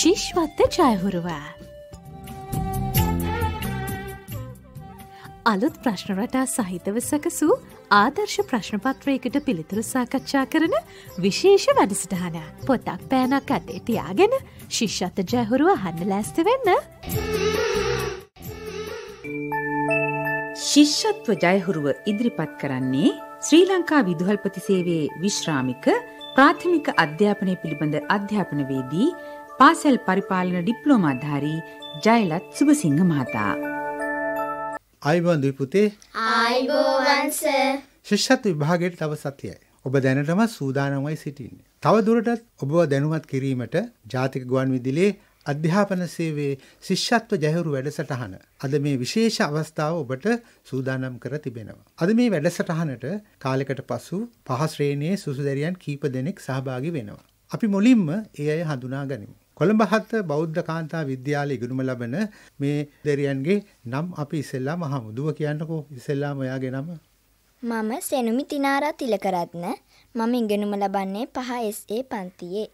ශිෂ්වත්ත ජයහුරුවා. අලුත් ප්‍රශ්නරටා සහිතව සකසූ ආදර්ශ ප්‍රශ්නපත්‍රයකට පිළිතුරු සාකච්ඡා කරන විශේෂ වැඩසටහන පොතක් පෑනක් අතේ තියාගෙන ශිෂ්ෂත ජයහුරුව හන්න ලැස්ත වෙන්න. ශිෂ්ෂත්ව ජයහුරුව ඉදිරිපත් කරන්නේ ශ්‍රී ලංකා විදුහල්පති සේවේ විශ්‍රාමික ප්‍රාථමික අධ්‍යාපනය පිළිබඳ අධ්‍යාපනවේදී පාසල් පරිපාලන ඩිප්ලෝමාධාරී ජයලත් සුභසිංහ මහතා. අයිබෝන් දීපුතේ අයිබෝවන්ස ශිෂ්‍යත් විභාගයට තව සතියයි. ඔබ දැනටම සූදානමයි සිටින්නේ. තව දුරටත් ඔබව දැනුවත් කිරීමට ජාතික ගුවන් විදුලියේ අධ්‍යාපන සේවයේ ශිෂ්‍යත්ව ජයවරු වැඩසටහන අද මේ විශේෂ අවස්ථාව ඔබට සූදානම් කර තිබෙනවා. අද මේ වැඩසටහනට කාලෙකට පසු පහ ශ්‍රේණියේ සුසුදැරියන් කීප දෙනෙක් සහභාගී වෙනවා. අපි මුලින්ම ඒ අය හඳුනා ගනිමු. කොළඹ හත බෞද්ධ කාන්තා විද්‍යාලයේ ඉගෙනුම ලබන මේ දෙරියන්ගේ නම් අපි ඉස්සෙල්ලාම හමුදුව කියන්නකෝ ඉස්සෙල්ලාම ඔයාගේ නම මම සෙනුමි තිනාරා තිලකරත්න මම ඉගෙනුම ලබන්නේ 5SA පන්තියේ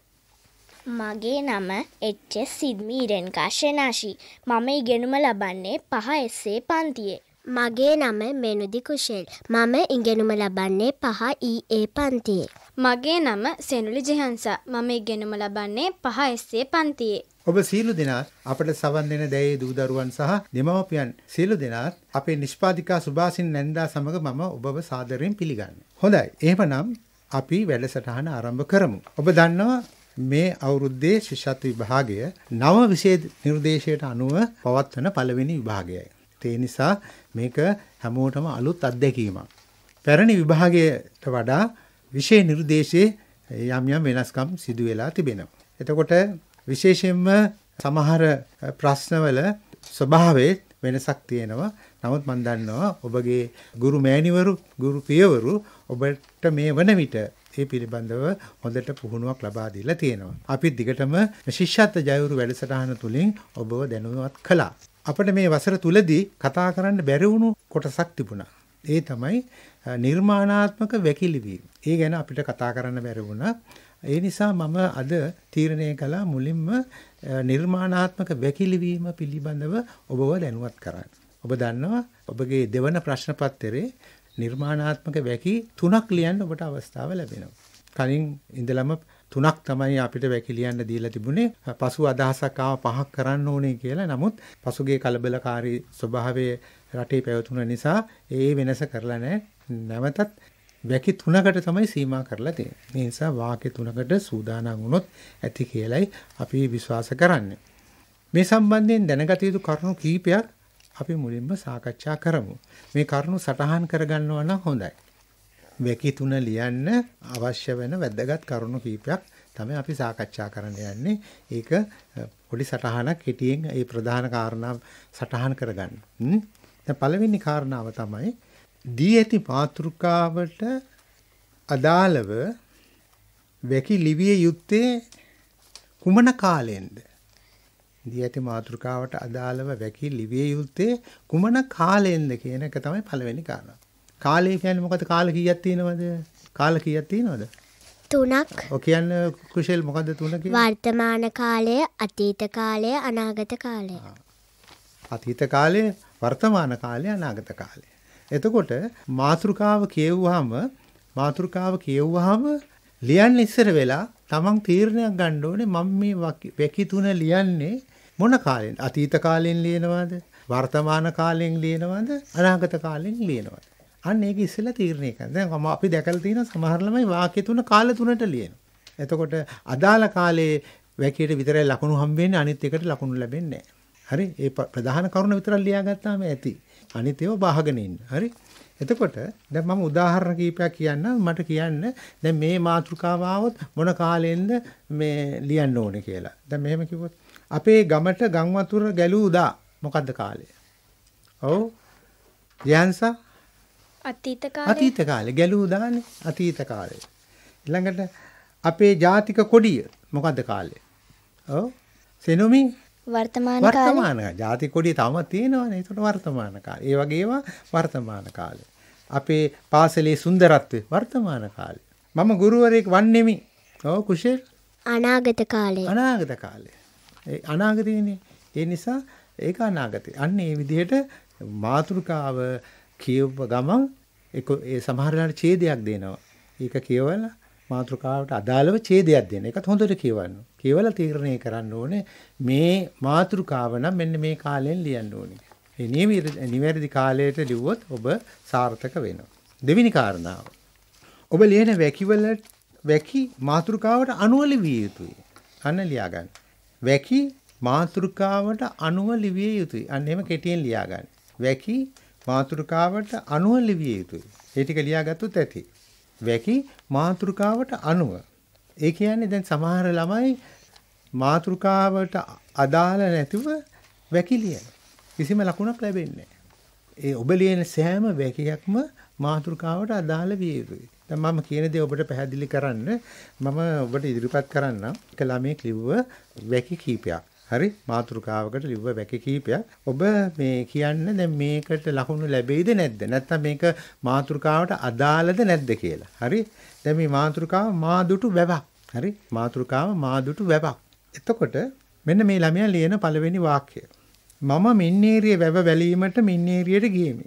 මගේ නම එච්ච සිද්මි ඉරෙන්කා ශෙනාශී මම ඉගෙනුම ලබන්නේ 5SA පන්තියේ මගේ නම මෙනුදි කුෂෙල් මම ඉගෙනුම ලබන්නේ 5 EA පන්තියේ මගේ නම සෙනුලි ජෙහන්සා. මම ඉගෙනුම ලබන්නේ 5SC පන්තියේ. ඔබ සීලු දෙනාත් අපට සවන් දෙන දැයේ දූ දරුවන් සහ දෙමව්පියන් සීලු දෙනාත් අපේ නිෂ්පාදිකා සුභාසින් නැන්දා සමග මම ඔබව සාදරයෙන් පිළිගන්නවා. හොඳයි. එහෙමනම් අපි වැඩසටහන ආරම්භ කරමු. ඔබ දන්නවා මේ අවුරුද්දේ ශිෂ්‍යත්ව විභාගය නව විෂය නිර්දේශයට අනුව පවත්වන පළවෙනි විභාගයයි. ඒ නිසා මේක හැමෝටම අලුත් අත්දැකීමක්. පැරණි විභාගයට වඩා විෂය නිර්දේශයේ යම් යම් වෙනස්කම් සිදු වෙලා තිබෙනවා. එතකොට විශේෂයෙන්ම සමහර ප්‍රශ්නවල ස්වභාවයේ වෙනසක් තියෙනවා. නමුත් මම දන්නවා ඔබගේ ගුරු මෑණිවරු, ගුරු පියවරු ඔබට මේ වන විට ඒ පිළිබඳව හොඳට පුහුණුවක් ලබා දීලා තියෙනවා. අපි දිගටම ශිෂ්‍යත්ව ජයවරු වැඩසටහන තුලින් ඔබව දැනුවත් කළා. අපිට මේ වසර තුලදී කතා කරන්න බැරි වුණු කොටසක් තිබුණා. ඒ තමයි නිර්මාණාත්මක වැකිලිවීම. ඒ ගැන අපිට කතා කරන්න බැරි වුණා. ඒ නිසා මම අද තීරණය කළා මුලින්ම නිර්මාණාත්මක වැකිලිවීම පිළිබඳව ඔබව දැනුවත් කරන්න. ඔබ දන්නවා ඔබගේ දෙවන ප්‍රශ්න පත්‍රයේ නිර්මාණාත්මක වැකි තුනක් ලියන්න ඔබට අවස්ථාව ලැබෙනවා. කලින් ඉඳලම තුනක් තමයි අපිට වැකිලියන්න දීලා තිබුණේ. පසු අදහසක් ආව පහක් කරන්න ඕනේ කියලා. නමුත් පසුගිය කලබලකාරී ස්වභාවයේ රටේ පැවතුන නිසා ඒ වෙනස කරලා නැහැ. නැවතත් වැකි තුනකට තමයි සීමා කරලා තියෙන්නේ. මේ නිසා වාක්‍ය තුනකට සූදානම් වුණොත් ඇති කියලයි අපි විශ්වාස කරන්නේ. මේ සම්බන්ධයෙන් දැනගත යුතු කරුණු කීපයක් අපි මුලින්ම සාකච්ඡා කරමු. මේ කරුණු සටහන් කරගන්නවා නම් හොඳයි. වැකි තුන ලියන්න අවශ්‍ය වෙන වැදගත් කරුණු කීපයක් තමයි අපි සාකච්ඡා කරන්න යන්නේ. ඒක පොඩි සටහනක් හිටියෙන් ඒ ප්‍රධාන කාරණා සටහන් කරගන්න. දැන් පළවෙනි කාරණාව තමයි දී ඇති මාතෘකාවට අදාළව වැකි ලිවිය යුත්තේ කුමන කාලයෙන්ද? දී ඇති මාතෘකාවට අදාළව වැකි ලිවිය යුත්තේ කුමන කාලයෙන්ද කියන එක තමයි පළවෙනි කාරණා. කාලය කියන්නේ මොකද? කාල කීයක් තියෙනවද? කාල කීයක් තියෙනවද? තුනක් ඔ කියන්න කුෂල් මොකද තුනක වර්තමාන කාලය අතීත කාලය අනාගත කාලය අතීත කාලය වර්තමාන කාලය අනාගත කාලය එතකොට මාතෘකාව කියවුවාම මාතෘකාව කියවුවාම ලියන්න ඉස්සර වෙලා තමන් තීරණයක් ගන්න ඕනේ මම මේ වැකි තුන ලියන්නේ මොන කාලෙන් අතීත කාලෙන් ලියනවද වර්තමාන කාලෙන් ලියනවද අනාගත කාලෙන් ලියනවද අන්න ඒක ඉස්සෙල්ලා තීරණය කරනවා දැන් මම අපි දැකලා තියෙන සමහර ළමයි වාක්‍ය තුන කාල තුනට ලියනවා එතකොට අදාළ කාලේ වැකියට විතරයි ලකුණු හම්බ වෙන්නේ අනිත් එකට ලකුණු ලැබෙන්නේ නැහැ හරි ඒ ප්‍රධාන කරුණ විතරක් ලියාගත්තාම ඇති අනිත් ඒවා බහගෙන ඉන්න. හරි? එතකොට දැන් මම උදාහරණ කීපයක් කියන්නම් මට කියන්න දැන් මේ මාතෘකාව આવොත් මොන කාලෙන්ද මේ ලියන්න ඕනේ කියලා. දැන් මෙහෙම කිව්වොත් අපේ ගමට ගම් වතුර ගැලූ උදා මොකද්ද කාලය? ඔව්. ජයන්සා අතීත කාලේ අතීත කාලේ ගැලූ උදානේ අතීත කාලේ. ඊළඟට අපේ ජාතික කොඩිය මොකද්ද කාලය? ඔව්. සෙනොමි වර්තමාන කාලේ වර්තමාන ජාති කොඩිය තාම තියෙනවානේ ඒතකොට වර්තමාන කාලේ. ඒ වගේම වර්තමාන කාලේ. අපේ පාසලේ සුන්දරත්වය වර්තමාන කාලේ. මම ගුරුවරයෙක් වන්නෙමි. ඔව් කුෂේ අනාගත කාලේ. අනාගත කාලේ. ඒ අනාගතයනේ. ඒ නිසා ඒක අනාගතය. අන්න ඒ විදිහට මාතෘකාව කියව ගමන් ඒ සමහරලාට ඡේදයක් දෙනවා. ඒක කියවලා මාතෘකාවට අදාළව ඡේදයක් දෙන්න. ඒකත් හොඳට කියවන්න. කියවලා තීරණය කරන්න ඕනේ මේ මාතෘකාව නම් මෙන්න මේ කාලෙන් ලියන්න ඕනේ. ඒ නිවැරදි කාලයට ලිව්වොත් ඔබ සාර්ථක වෙනවා. දෙවෙනි කාරණාව. ඔබ ලියන වැකිවල වැකි මාතෘකාවට අනුව ලිවිය යුතුයි. අන්න ලියා ගන්න. වැකි මාතෘකාවට අනුව ලිවිය යුතුයි. අන්න එහෙම කෙටියෙන් ලියා ගන්න. වැකි මාතෘකාවට අනුව ලිවිය යුතුයි. ඒ ටික ලියාගත්තොත් ඇති. වැකි මාතෘකාවට අනුව. ඒ කියන්නේ දැන් සමහර ළමයි මාතෘකාවට අදාළ නැතුව වැකිලියන. කිසිම ලකුණක් ලැබෙන්නේ ඒ ඔබ ලියන සෑම වැකියක්ම මාතෘකාවට අදාළ විය යුතුයි. දැන් මම කියන දේ ඔබට පැහැදිලි කරන්න මම ඔබට ඉදිරිපත් කරන්නම්. එක ළමයෙක් ලිව්ව වැකි කීපයක්. හරි මාතෘකාවකට ලිව්ව වැකි කීපයක් ඔබ මේ කියන්න දැන් මේකට ලකුණු ලැබෙයිද නැද්ද නැත්නම් මේක මාතෘකාවට අදාළද නැද්ද කියලා හරි දැන් මේ මාතෘකාව මාදුටු වැවක් හරි මාතෘකාව මාදුටු වැවක් එතකොට මෙන්න මේ ළමයා ලියන පළවෙනි වාක්‍යය මම මින්නේරිය වැව වැලීමට මින්නේරියට ගියෙමි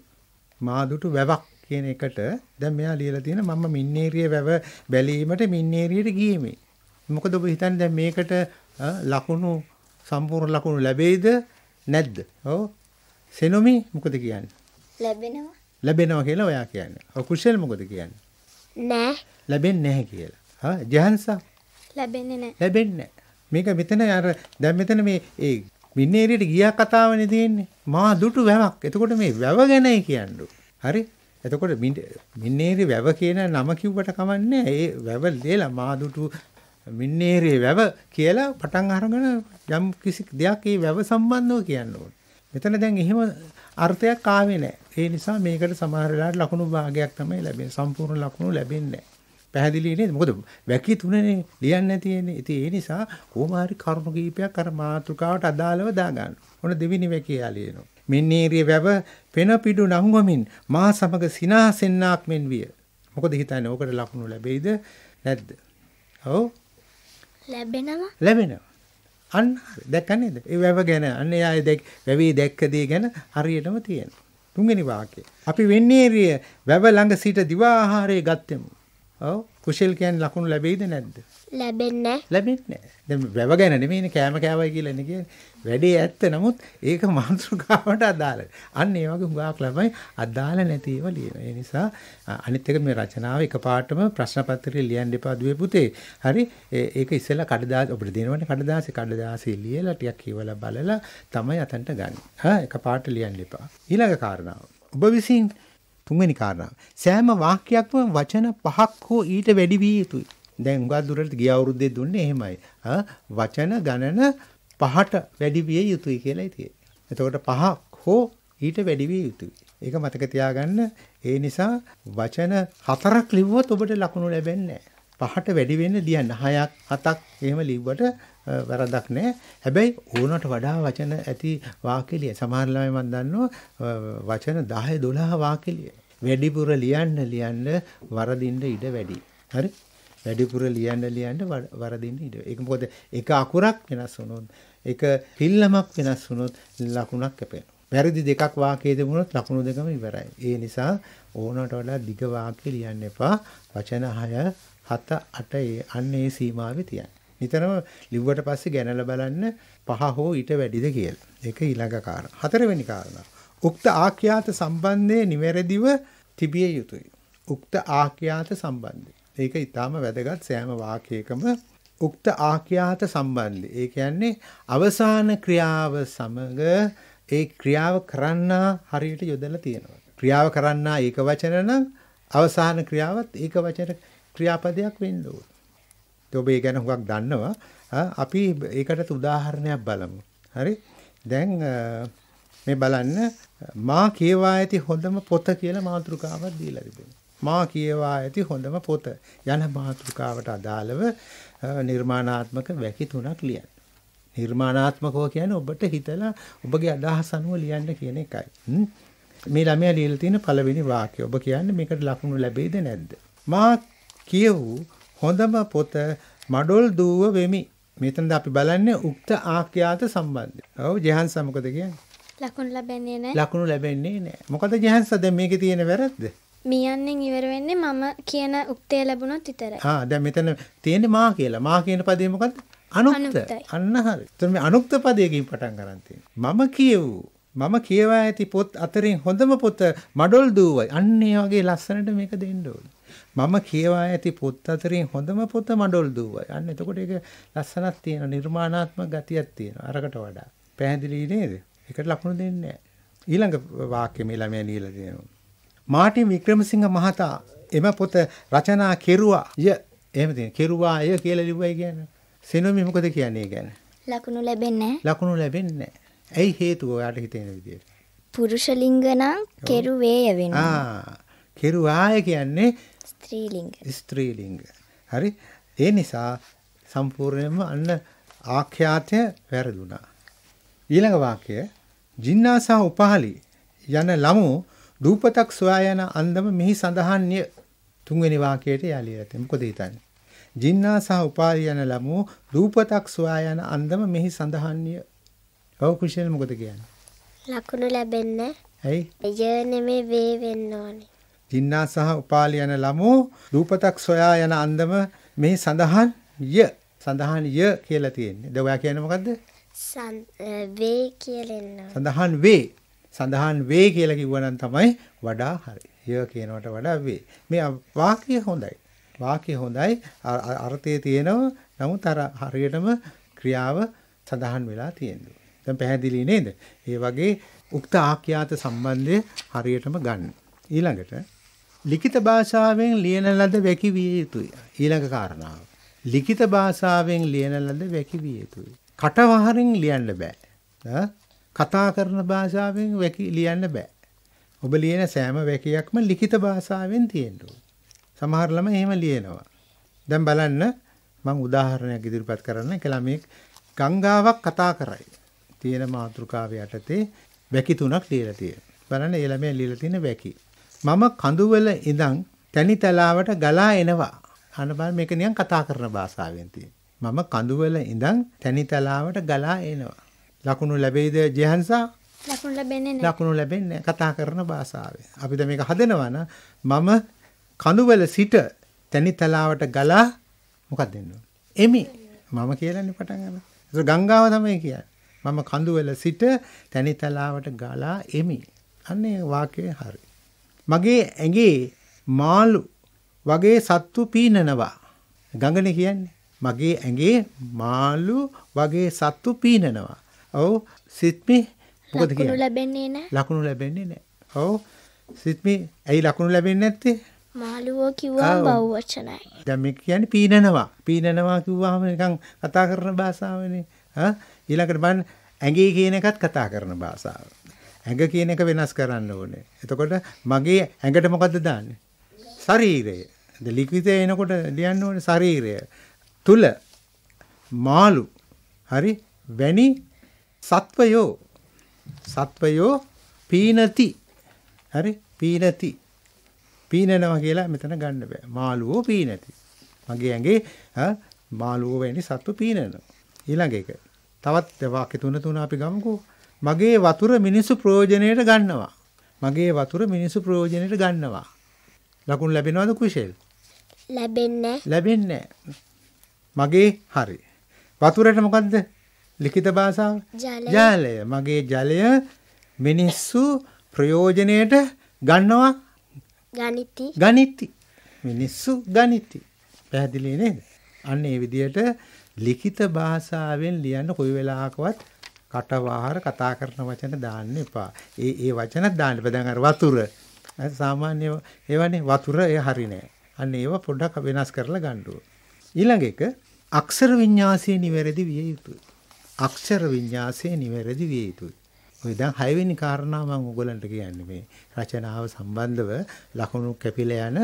මාදුටු වැවක් කියන එකට දැන් මෙයා ලියලා තියෙන මම මින්නේරිය වැව බැලීමට මින්නේරියට ගියමි. මොකද ඔබ හිතන්නේ දැන් මේකට ලකුණු සම්පූර්ණ ලකුණු ලැබෙයිද නැද්ද? ඔව්. සෙනොමි මොකද කියන්නේ? ලැබෙනවා. ලැබෙනවා කියලා ඔයා කියන්නේ. ඔ කුෂල් මොකද කියන්නේ? නෑ. ලැබෙන්නේ නැහැ කියලා. හා ජහන්සා. ලැබෙන්නේ නැහැ. ලැබෙන්නේ මේක මෙතන අර දැන් මෙතන මේ ඒ මින්නේරියට ගියා කතාවනේ තියෙන්නේ. මා දුටු වැවක්. එතකොට මේ වැව ගැනයි කියන්නේ. හරි? එතකොට මින්නේරි වැව කියන නම කිව්වට කමන්නේ ඒ වැව දෙලා මා දුටු මින්නේරි වැව කියලා පටන් අරගෙන යම් කිසි දෙයක් ඒ වැව සම්බන්ධව කියන්න ඕනේ. මෙතන දැන් එහෙම අර්ථයක් ආවේ නැහැ. ඒ නිසා මේකට සමහර වෙලාවට ලකුණු භාගයක් තමයි ලැබෙන්නේ. සම්පූර්ණ ලකුණු ලැබෙන්නේ පැහැදිලි නේද? මොකද වැකි තුනනේ ලියන්නේ තියෙන්නේ. ඉතින් ඒ නිසා කොහොම හරි කරුණු කීපයක් අර මාතෘකාවට අදාළව දාගන්න. ඔන්න දෙවිනි වැකියා ලියනවා. මෙන්නේරිය වැව පෙන පිඩු නංගමින් මා සමග සිනාසෙන්නාක් මෙන් විය. මොකද හිතන්නේ? ඕකට ලකුණු ලැබෙයිද නැද්ද? ඔව්. ලැබෙනවා. ලැබෙනවා. අන්න දැක්ක නේද? ඒ වැව ගැන අන්න එයා දැක් වැවේ දැක්ක දේ ගැන හරියටම තියෙනවා. තුන්වෙනි වාක්‍යය. අපි වෙන්නේරිය වැව ළඟ සිට දිවා ආහාරය ගත්තෙමු. ඔව් කුසල් කියන්නේ ලකුණු ලැබෙයිද නැද්ද? ලැබෙන්නේ ලැබෙන්නේ දැන් වැව ගැන නෙමෙයිනේ කෑම කෑවයි කියලා නේ කියන්නේ වැඩේ ඇත්ත නමුත් ඒක මානසිකාවට අදාළ අන්න ඒ වගේ හුඟක් ළමයි අදාළ නැති ඒවා ලියන ඒ නිසා අනිත් එක මේ රචනාව එකපාරටම ප්‍රශ්න පත්‍රය ලියන්න එපා දුවේ පුතේ හරි ඒක ඉස්සෙල්ලා කඩදාසි අපිට දෙනවනේ කඩදාසි කඩදාසි ලියලා ටිකක් කියවලා බලලා තමයි අතන්ට ගන්න හා එකපාරට ලියන්න එපා ඊළඟ කාරණාව ඔබ විසින් තුන්වෙනි කාරණාව සෑම වාක්‍යයක්ම වචන පහක් හෝ ඊට වැඩි විය යුතුයි දැන් උඟා දුරට ගිය අවුරුද්දේ දුන්නේ එහෙමයි. වචන ගණන පහට වැඩි විය යුතුයි කියලායි තියෙන්නේ. එතකොට පහක් හෝ ඊට වැඩි විය යුතුයි. ඒක මතක තියාගන්න. ඒ නිසා වචන හතරක් ලිව්වොත් ඔබට ලකුණු ලැබෙන්නේ පහට වැඩි වෙන්න ලියන්න. හයක්, හතක් එහෙම ලිව්වට වැරදක් නැහැ. හැබැයි ඕනට වඩා වචන ඇති වාක්‍යලිය සමහර ළමයි මම දන්නවා වචන 10 12 වාක්‍යලිය. වැඩිපුර ලියන්න ලියන්න වරදින්න ඉඩ වැඩි. හරි? වැඩිපුර ලියන්න ලියන්න වරදින්න ඉඩ. ඒක මොකද එක අකුරක් වෙනස් වුණොත්, එක පිල්ලමක් වෙනස් වුණොත් ලකුණක් කැපෙනවා. වැරදි දෙකක් වාක්‍යයේ තිබුණොත් ලකුණු දෙකම ඉවරයි. ඒ නිසා ඕනට වඩා දිග වාක්‍ය ලියන්න එපා. වචන 6, 7, 8 ඒ අන්න ඒ සීමාවේ තියන්න. නිතරම ලිව්වට පස්සේ ගැනලා බලන්න පහ හෝ ඊට වැඩිද කියලා. ඒක ඊළඟ කාරණා. හතරවෙනි කාරණා. උක්ත ආඛ්‍යාත සම්බන්ධයේ නිවැරදිව තිබිය යුතුය. උක්ත ආඛ්‍යාත සම්බන්ධය. ඒක ඊටාම වැදගත් සෑම වාක්‍යයකම උක්ත ආඛ්‍යාත සම්බන්ධි. ඒ කියන්නේ අවසාන ක්‍රියාව සමග ඒ ක්‍රියාව කරන්නා හරියට යොදලා තියෙනවා. ක්‍රියාව කරන්නා ඒක වචන නම් අවසාන ක්‍රියාවත් ඒක වචන ක්‍රියාපදයක් වෙන්න ඕන. ඔබ ඒ ගැන හුඟක් දන්නවා. අපි ඒකට උදාහරණයක් බලමු. හරි? දැන් මේ බලන්න මා කියවා ඇති හොඳම පොත කියලා මාතෘකාවක් දීලා තිබෙනවා. මා කියවා ඇති හොඳම පොත යන මාතෘකාවට අදාළව නිර්මාණාත්මක වැකි තුනක් ලියන්න. නිර්මාණාත්මකව කියන්නේ ඔබට හිතලා ඔබගේ අදහස් අනුව ලියන්න කියන එකයි. මේ ළමයා ලියලා තියෙන පළවෙනි වාක්‍යය. ඔබ කියන්නේ මේකට ලකුණු ලැබෙයිද නැද්ද? මා කියවූ හොඳම පොත මඩොල් දූව වෙමි. මෙතනද අපි බලන්නේ උක්ත ආඛ්‍යාත සම්බන්ධය. ඔව් ජෙහන්ස මොකද කියන්නේ? ලකුණු ලැබෙන්නේ නැහැ. ලකුණු ලැබෙන්නේ නැහැ. මොකද ජෙහන්ස දැන් මේකේ තියෙන වැරද්ද? මියන්නෙන් ඉවර වෙන්නේ මම කියන උක්තය ලැබුණොත් විතරයි. ආ දැන් මෙතන තියෙන්නේ මා කියලා. මා කියන පදේ මොකද්ද? අනුක්ත. අන්න හරි. එතන මේ අනුක්ත පදයකින් පටන් ගන්න තියෙන්නේ. මම කියවූ මම කියවා ඇති පොත් අතරින් හොඳම පොත මඩොල් දූවයි. අන්න ඒ වගේ ලස්සනට මේක දෙන්න ඕනේ. මම කියවා ඇති පොත් අතරින් හොඳම පොත මඩොල් දූවයි. අන්න එතකොට ඒක ලස්සනක් තියෙන නිර්මාණාත්මක ගතියක් තියෙනවා. අරකට වඩා. පැහැදිලි නේද? ඒකට ලකුණු දෙන්නේ නැහැ. ඊළඟ වාක්‍යෙ මේ ළමයා ලියලා තියෙනවා. මාටින් වික්‍රමසිංහ මහතා එම පොත රචනා කෙරුවා ය එහෙම තියෙන කෙරුවා ය කියලා ලිව්වයි කියන්නේ. සිනොමි මොකද කියන්නේ ගැන? ලකුණු ලැබෙන්නේ ලකුණු ලැබෙන්නේ ඇයි හේතුව ඔයාට හිතෙන විදියට? පුරුෂ ලිංග නම් කෙරුවේය වෙනවා. ආ කෙරුවාය කියන්නේ ස්ත්‍රී ලිංග. ස්ත්‍රී ලිංග. හරි. ඒ නිසා සම්පූර්ණයෙන්ම අන්න ආඛ්‍යාතය වැරදුනා. ඊළඟ වාක්‍යය ජින්නාසා උපහලි යන ළමෝ රූපතක් සොයා යන අන්දම මෙහි සඳහන්ය තුන්වෙනි වාක්‍යයට යලියලා තියෙනවා. මොකද හිතන්නේ? ජින්නා සහ උපාලි යන ළමෝ රූපතක් සොයා යන අන්දම මෙහි සඳහන්ය. ඔව් කුෂල් මොකද කියන්නේ? ලකුණු ලැබෙන්නේ. ඇයි? ය නෙමෙයි වේ වෙන්න ඕනේ. ජින්නා සහ උපාලි යන ළමෝ රූපතක් සොයා යන අන්දම මෙහි සඳහන් ය සඳහන් ය කියලා තියෙන්නේ. දැන් ඔයා කියන්නේ මොකද්ද? සඳහන් වේ කියලා එන්නවා. සඳහන් වේ. සඳහන් වේ කියලා කිව්වනම් තමයි වඩා හරි. ය කියනවට වඩා වේ. මේ වාක්‍ය හොඳයි. වාක්‍ය හොඳයි. අර්ථය තියෙනවා. නමුත් අර හරියටම ක්‍රියාව සඳහන් වෙලා තියෙනවා. දැන් පැහැදිලි නේද? ඒ වගේ උක්ත ආඛ්‍යාත සම්බන්ධය හරියටම ගන්න. ඊළඟට ලිඛිත භාෂාවෙන් ලියන ලද වැකිවිය යුතුය. ඊළඟ කාරණාව. ලිඛිත භාෂාවෙන් ලියන ලද වැකිවිය යුතුය. කටවහරින් ලියන්න බෑ. කතා කරන භාෂාවෙන් වැකි ලියන්න බෑ. ඔබ ලියන සෑම වැකියක්ම ලිඛිත භාෂාවෙන් තියෙන්න සමහර ළම එහෙම ලියනවා. දැන් බලන්න මම උදාහරණයක් ඉදිරිපත් කරන්න. එක ළමෙක් ගංගාවක් කතා කරයි. තියෙන මාතෘකාව යටතේ වැකි තුනක් ලියලා තියෙනවා. බලන්න ඒ ළමයා ලියලා තියෙන වැකි. මම කඳුවල ඉඳන් තනි තලාවට ගලා එනවා. අන්න බලන්න මේක නිකන් කතා කරන භාෂාවෙන් තියෙන. මම කඳුවල ඉඳන් තනි තලාවට ගලා එනවා. ලකුණු ලැබෙයිද ජෙහන්සා? ලකුණු ලැබෙන්නේ නැහැ. ලකුණු ලැබෙන්නේ කතා කරන භාෂාවේ. අපි දැන් මේක හදනවා මම කනුවල සිට තනි තලාවට ගලා මොකක්ද දෙන්නේ? එමි. මම කියලානේ පටන් ගන්න. ඒක ගංගාව තමයි කියන්නේ. මම කඳුවල සිට තනි තලාවට ගලා එමි. අන්නේ වාක්‍යය හරි. මගේ ඇඟේ මාළු වගේ සත්තු පීනනවා. ගඟනේ කියන්නේ. මගේ ඇඟේ මාළු වගේ සත්තු පීනනවා. ඔව් සිත්මි මොකද කියන්නේ? ලකුණු ලැබෙන්නේ නැහැ. ලකුණු ලැබෙන්නේ නැහැ. ඔව් සිත්මි ඇයි ලකුණු ලැබෙන්නේ නැත්තේ? මාළුවෝ කිව්වා බව් වචනයි. දැන් මේ කියන්නේ පීනනවා. පීනනවා කිව්වහම නිකන් කතා කරන භාෂාවනේ. හා ඊළඟට බලන්න ඇඟේ කියන එකත් කතා කරන භාෂාව. ඇඟ කියන එක වෙනස් කරන්න ඕනේ. එතකොට මගේ ඇඟට මොකද්ද දාන්නේ? ශරීරය. ද ලිඛිතය එනකොට ලියන්න ඕනේ ශරීරය. තුල මාළු. හරි? වැනි සත්වයෝ සත්වයෝ පීනති හරි පීනති පීනනවා කියලා මෙතන ගන්න බෑ. මාළුවෝ පීනති. මගේ ඇඟේ මාළුවෝ වෙන්නේ සත්තු පීනනවා. ඊළඟ එක. තවත් වාක්‍ය තුන තුන අපි ගමුකෝ. මගේ වතුර මිනිස්සු ප්‍රයෝජනයට ගන්නවා. මගේ වතුර මිනිස්සු ප්‍රයෝජනයට ගන්නවා. ලකුණු ලැබෙනවද කුෂේල්? ලැබෙන්නේ නැහැ. ලැබෙන්නේ නැහැ. මගේ හරි. වතුරට මොකද්ද? ලිඛිත භාෂාව ජලය මගේ ජලය මිනිස්සු ප්‍රයෝජනයට ගන්නවා ගනිති ගනිති මිනිස්සු ගනිති පැහැදිලි නේද අන්න ඒ විදිහට ලිඛිත භාෂාවෙන් ලියන්න කොයි වෙලාවකවත් කටවහර කතා කරන වචන දාන්න එපා. ඒ ඒ වචන දාන්න බෑ. දැන් අර වතුර සාමාන්‍ය ඒවනේ වතුර ඒ හරිනේ. අන්න ඒව පොඩ්ඩක් වෙනස් කරලා ගන්න ඊළඟ එක අක්ෂර විඤ්ඤාසයේ නිවැරදි විය යුතුයි. අක්ෂර විඤ්ඤාසයේ නිවැරදි විය යුතුයි. ඔය දැන් හයවෙනි කාරණා මම ඔයගලන්ට කියන්නේ මේ රචනාව සම්බන්ධව ලකුණු කැපිලා යන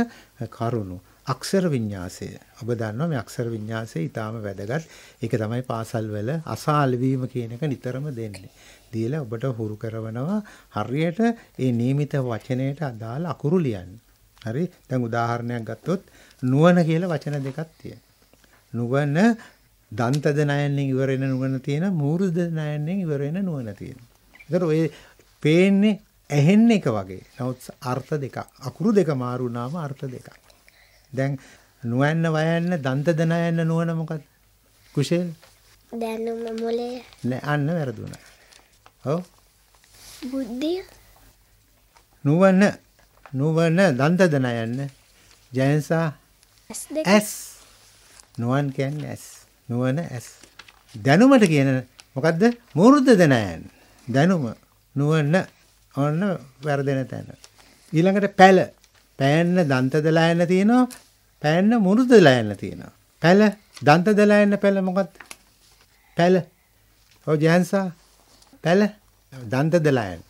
කරුණු. අක්ෂර විඤ්ඤාසය. ඔබ දන්නවා මේ අක්ෂර විඤ්ඤාසය ඊටාම වැදගත්. ඒක තමයි පාසල්වල අසාල් වීම කියන එක නිතරම දෙන්නේ. දීලා ඔබට හුරු කරවනවා හරියට ඒ නියමිත වචනයට අදාළ අකුරු ලියන්න. හරි? දැන් උදාහරණයක් ගත්තොත් නුවණ කියලා වචන දෙකක් තියෙනවා. නුවණ දන්තද නයන්නෙන් ඉවර වෙන නුවණ තියෙන මූර්ධද නයන්නෙන් ඉවර වෙන නුවණ තියෙන. ඒතර ඔය පේන්නේ ඇහෙන්න එක වගේ. නමුත් අර්ථ දෙකක්. අකුරු දෙක මාරු වුණාම අර්ථ දෙකක්. දැන් නුවන්න වයන්න දන්තද නයන්න නුවණ මොකක්ද? කුෂේල්. දැනුම මොලේ. නෑ අන්න වැරදුනා. ඔව්. බුද්ධිය. නුවණ නුවණ දන්තද නයන්න. ජයන්සා S. නුවන් කියන්නේ S. නුවන ඇස්. දැනුමට කියන මොකක්ද මුරුද්ධ දෙනෑන් දැනුම නුවන්න ඔන්න වැරදෙන තැන. ඊළඟට පැල පෑන්න දන්තදලා එන්න තියෙනවා පැන්න මුරුදලා එන්න තියෙනවා. පැල දන්තදලා එන්න පැල මොකත් පැල ඔ ජහන්සා පැල දන්තදලායන්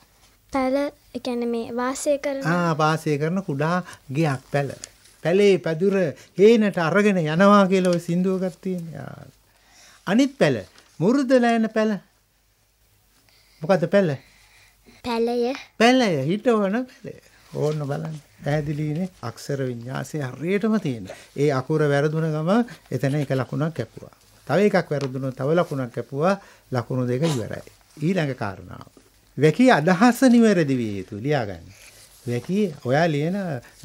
පැල එකැන මේ වාසය කරන වාසය කරන කුඩා ගයක් පැල පැලේ පැදුර හේනට අරගෙන යනවා කියලා ওই සින්දුවකක් තියෙනවා. අනිත් පැල මුරුදලෑන පැල. මොකද්ද පැල? පැලය. පැලය හිටවන පැලය. ඕන්න බලන්න. පැහැදිලිනේ අක්ෂර විඤ්ඤාසය හරියටම තියෙන. ඒ අකුර වැරදුන ගම එතන එක ලකුණක් කැපුවා. තව එකක් වැරදුන තව ලකුණක් කැපුවා. ලකුණු දෙක ඉවරයි. ඊළඟ කාරණාව. වැකී අදහස නිවැරදි විය යුතු ලියාගන්න. වැකි ඔයා ලියන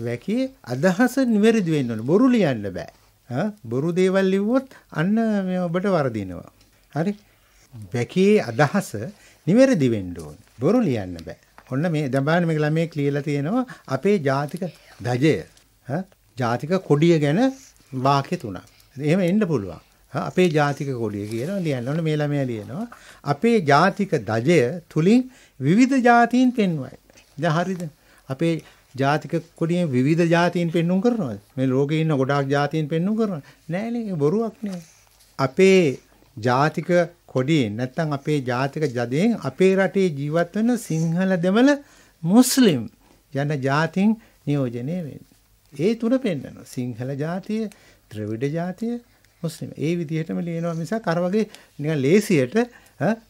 වැකි අදහස නිවැරදි වෙන්න ඕනේ. බොරු ලියන්න බෑ. බොරු දේවල් ලිව්වොත් අන්න මේ ඔබට වරදිනවා. හරි? වැකියේ අදහස නිවැරදි වෙන්න ඕනේ. බොරු ලියන්න බෑ. ඔන්න මේ දැන් බලන්න මේ ළමයේ කියලා තියෙනවා අපේ ජාතික ධජය. ජාතික කොඩිය ගැන වාක්‍ය තුනක්. එහෙම එන්න පුළුවන්. අපේ ජාතික කොඩිය කියලා ලියන්න ඕනේ මේ ළමයා ලියනවා. අපේ ජාතික ධජය තුලින් විවිධ ජාතීන් පෙන්වයි. දැන් හරියද? අපේ ජාතික කොඩියේ විවිධ જાතීන් පෙන්눔 කරනවාද? මේ ලෝකේ ඉන්න ගොඩාක් જાතීන් පෙන්눔 කරනවා. නෑනේ බොරුවක් නේ. අපේ ජාතික කොඩියෙන් නැත්තම් අපේ ජාතික ජදයෙන් අපේ රටේ ජීවත් වෙන සිංහල දෙමළ මුස්ලිම් යන જાතින් නියෝජනය වෙන්නේ. ඒ තුන පෙන්වනවා. සිංහල ජාතිය, ද්‍රවිඩ ජාතිය, මුස්ලිම්. ඒ විදිහටම ලියනවා මිසක් අර වගේ නිකන් ලේසියට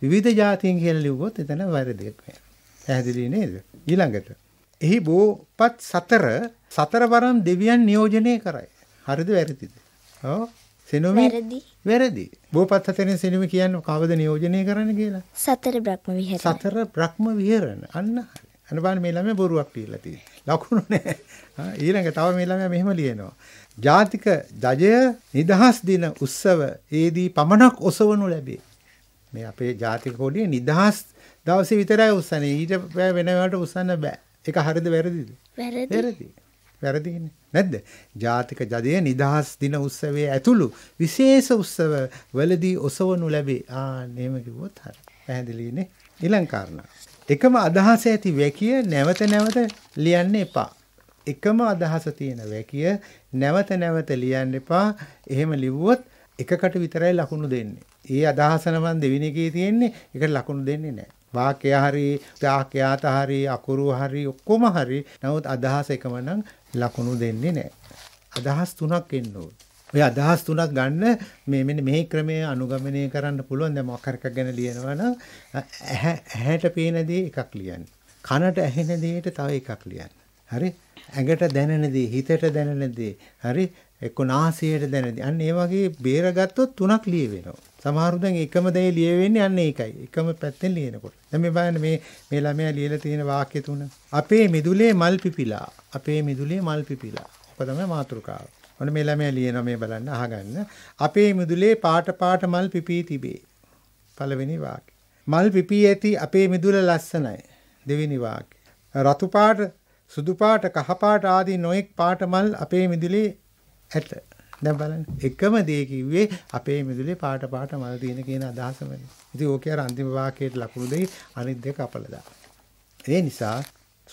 විවිධ જાතින් කියලා ලිව්වොත් එතන වැරදියක් වෙනවා. පැහැදිලි නේද? ඊළඟට එහි බෝපත් සතර සතරවරම් දෙවියන් නියෝජනය කරයි. හරිද වැරදිද? ඔව්. සෙනොමි වැරදි. බෝපත් සතරෙන් සෙනොමි කියන්නේ කවද නියෝජනය කරන්න කියලා? සතර බ්‍රහ්ම විහරණ. සතර බ්‍රහ්ම විහරණ. අන්න හරි. අන්න බලන්න මේ ළමයා බොරුවක් කියලා තියෙනවා. ලකුණු නෑ. ඊළඟ තව මේ ළමයා මෙහෙම ලියනවා. ජාතික ජජය නිදහස් දින උත්සව ඒදී පමණක් ඔසවනු ලැබේ. මේ අපේ ජාතික කොඩියේ නිදහස් දවසේ විතරයි උස්සන්නේ. ඊට වෙන වෙලාවට උස්සන්න බෑ. ඒක හරිද වැරදිද? වැරදි. වැරදිනේ. නැද්ද? ජාතික ජදය නිදහස් දින උත්සවයේ ඇතුළු විශේෂ උත්සව වලදී ඔසවනු ලැබේ. ආ නේම කිව්වොත් හරි. පැහැදිලිනේ. ඊළඟ කාරණා. එකම අදහස ඇති වැකිය නැවත නැවත ලියන්න එපා. එකම අදහස තියෙන වැකිය නැවත නැවත ලියන්න එපා. එහෙම ලිව්වොත් එකකට විතරයි ලකුණු දෙන්නේ. ඒ අදහසන මන් දෙවෙනි එකේ තියෙන්නේ ඒකට ලකුණු දෙන්නේ නැහැ. වාක්‍ය හරි වාක්‍යات හරි අකුරු හරි ඔක්කොම හරි නමුත් අදහස එකම නම් ලකුණු දෙන්නේ නැහැ. අදහස් තුනක් එන්න ඕන. ඔය අදහස් තුනක් ගන්න මේ මෙන්න මේ ක්‍රමය අනුගමනය කරන්න පුළුවන්. දැන් මොකක් හරි එකක් ගැන ලියනවා නම් ඇහැට පේන දේ එකක් ලියන්න. කනට ඇහෙන දේට තව එකක් ලියන්න. හරි? ඇඟට දැනෙන දේ, හිතට දැනෙන දේ, හරි? එක්ක නාසයට දැනෙන දේ. අන්න ඒ වගේ බේරගත්තොත් තුනක් ලියවෙනවා. සමහරු දැන් එකම දේ ලියවෙන්නේ අන්න ඒකයි. එකම පැත්තෙන් ලියනකොට. දැන් මේ බලන්න මේ මේ ළමයා ලියලා තියෙන වාක්‍ය තුන. අපේ මිදුලේ මල් පිපිලා. අපේ මිදුලේ මල් පිපිලා. ඔක තමයි මාතෘකාව. ඔන්න මේ ළමයා ලියනවා මේ බලන්න අහගන්න. අපේ මිදුලේ පාට පාට මල් පිපී තිබේ. පළවෙනි වාක්‍ය. මල් පිපී ඇති අපේ මිදුල ලස්සනයි. දෙවෙනි වාක්‍ය. රතු පාට, සුදු පාට, කහ පාට ආදී නොඑක් පාට මල් අපේ මිදුලේ ඇත. දැන් බලන්න එකම දේ කිව්වේ අපේ මිදුලේ පාට පාට මල් තියෙන කියන අදහසමනේ. ඉතින් ඕකේ අර අන්තිම වාක්‍යයේ ලකුණු දෙයි අනිත් දෙක අපලදා. ඒ නිසා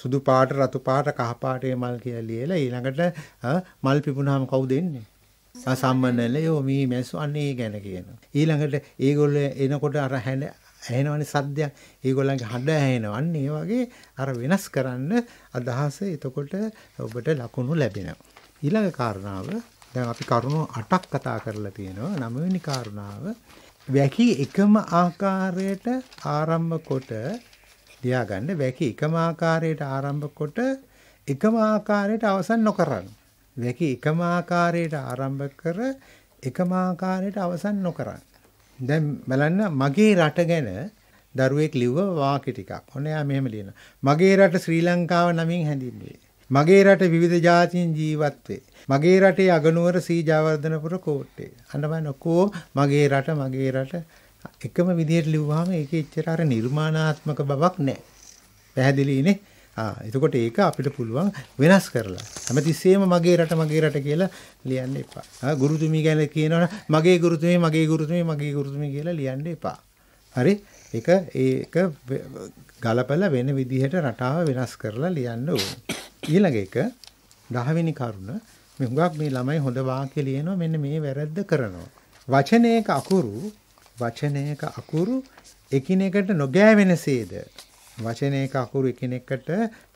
සුදු පාට රතු පාට කහ පාටේ මල් කියලා ලියලා ඊළඟට මල් පිපුණාම කවුද එන්නේ? සම්මනලයෝ මේ මැස්සු අනේ ගැන කියනවා. ඊළඟට ඒගොල්ලෝ එනකොට අර හැඳ ඇහෙනවනේ සද්දයක්. ඒගොල්ලන්ගේ හඬ ඇහෙනවා. අන්න ඒ වගේ අර වෙනස් කරන්න අදහස එතකොට ඔබට ලකුණු ලැබෙනවා. ඊළඟ කාරණාව දැන් අපි කරුණු 8ක් කතා කරලා තියෙනවා. නවවෙනි කාරණාව වැකි එකම ආකාරයට ආරම්භ කොට තියාගන්න. වැකි එකම ආකාරයට ආරම්භ කොට එකම ආකාරයට අවසන් නොකරන. වැකි එකම ආකාරයට ආරම්භ කර එකම ආකාරයට අවසන් නොකරන. දැන් බලන්න මගේ රට ගැන දරුවෙක් ලිව්ව වාක්‍ය ටිකක්. ඔන්න එයා මෙහෙම ලියනවා. මගේ රට ශ්‍රී ලංකාව නමින් හැඳින්වේ. මගේ රට විවිධ ජාතීන් ජීවත් වේ. මගේ රටේ අගනුවර සී ජයවර්ධනපුර කෝට්ටේ. අන්න ඔක්කො මගේ රට මගේ රට එකම විදිහට ලිව්වහම ඒකේ එච්චර අර නිර්මාණාත්මක බවක් නැහැ. පැහැදිලිනේ? ආ එතකොට ඒක අපිට පුළුවන් වෙනස් කරලා හැමතිස්සෙම මගේ රට මගේ රට කියලා ලියන්න එපා. ආ ගුරුතුමී ගැන කියනවනම් මගේ ගුරුතුමී මගේ ගුරුතුමී මගේ ගුරුතුමී කියලා ලියන්න එපා. හරි? ඒක ඒක ගලපලා වෙන විදිහට රටාව වෙනස් කරලා ලියන්න ඕන. ඊළඟ එක 10 වෙනි කරුණ මේ හුඟක් මේ ළමයි හොඳ වාක්‍ය ලියනවා මෙන්න මේ වැරද්ද කරනවා. වචනයක අකුරු වචනයක අකුරු එකිනෙකට නොගෑවෙනසේද වචනයක අකුරු එකිනෙකට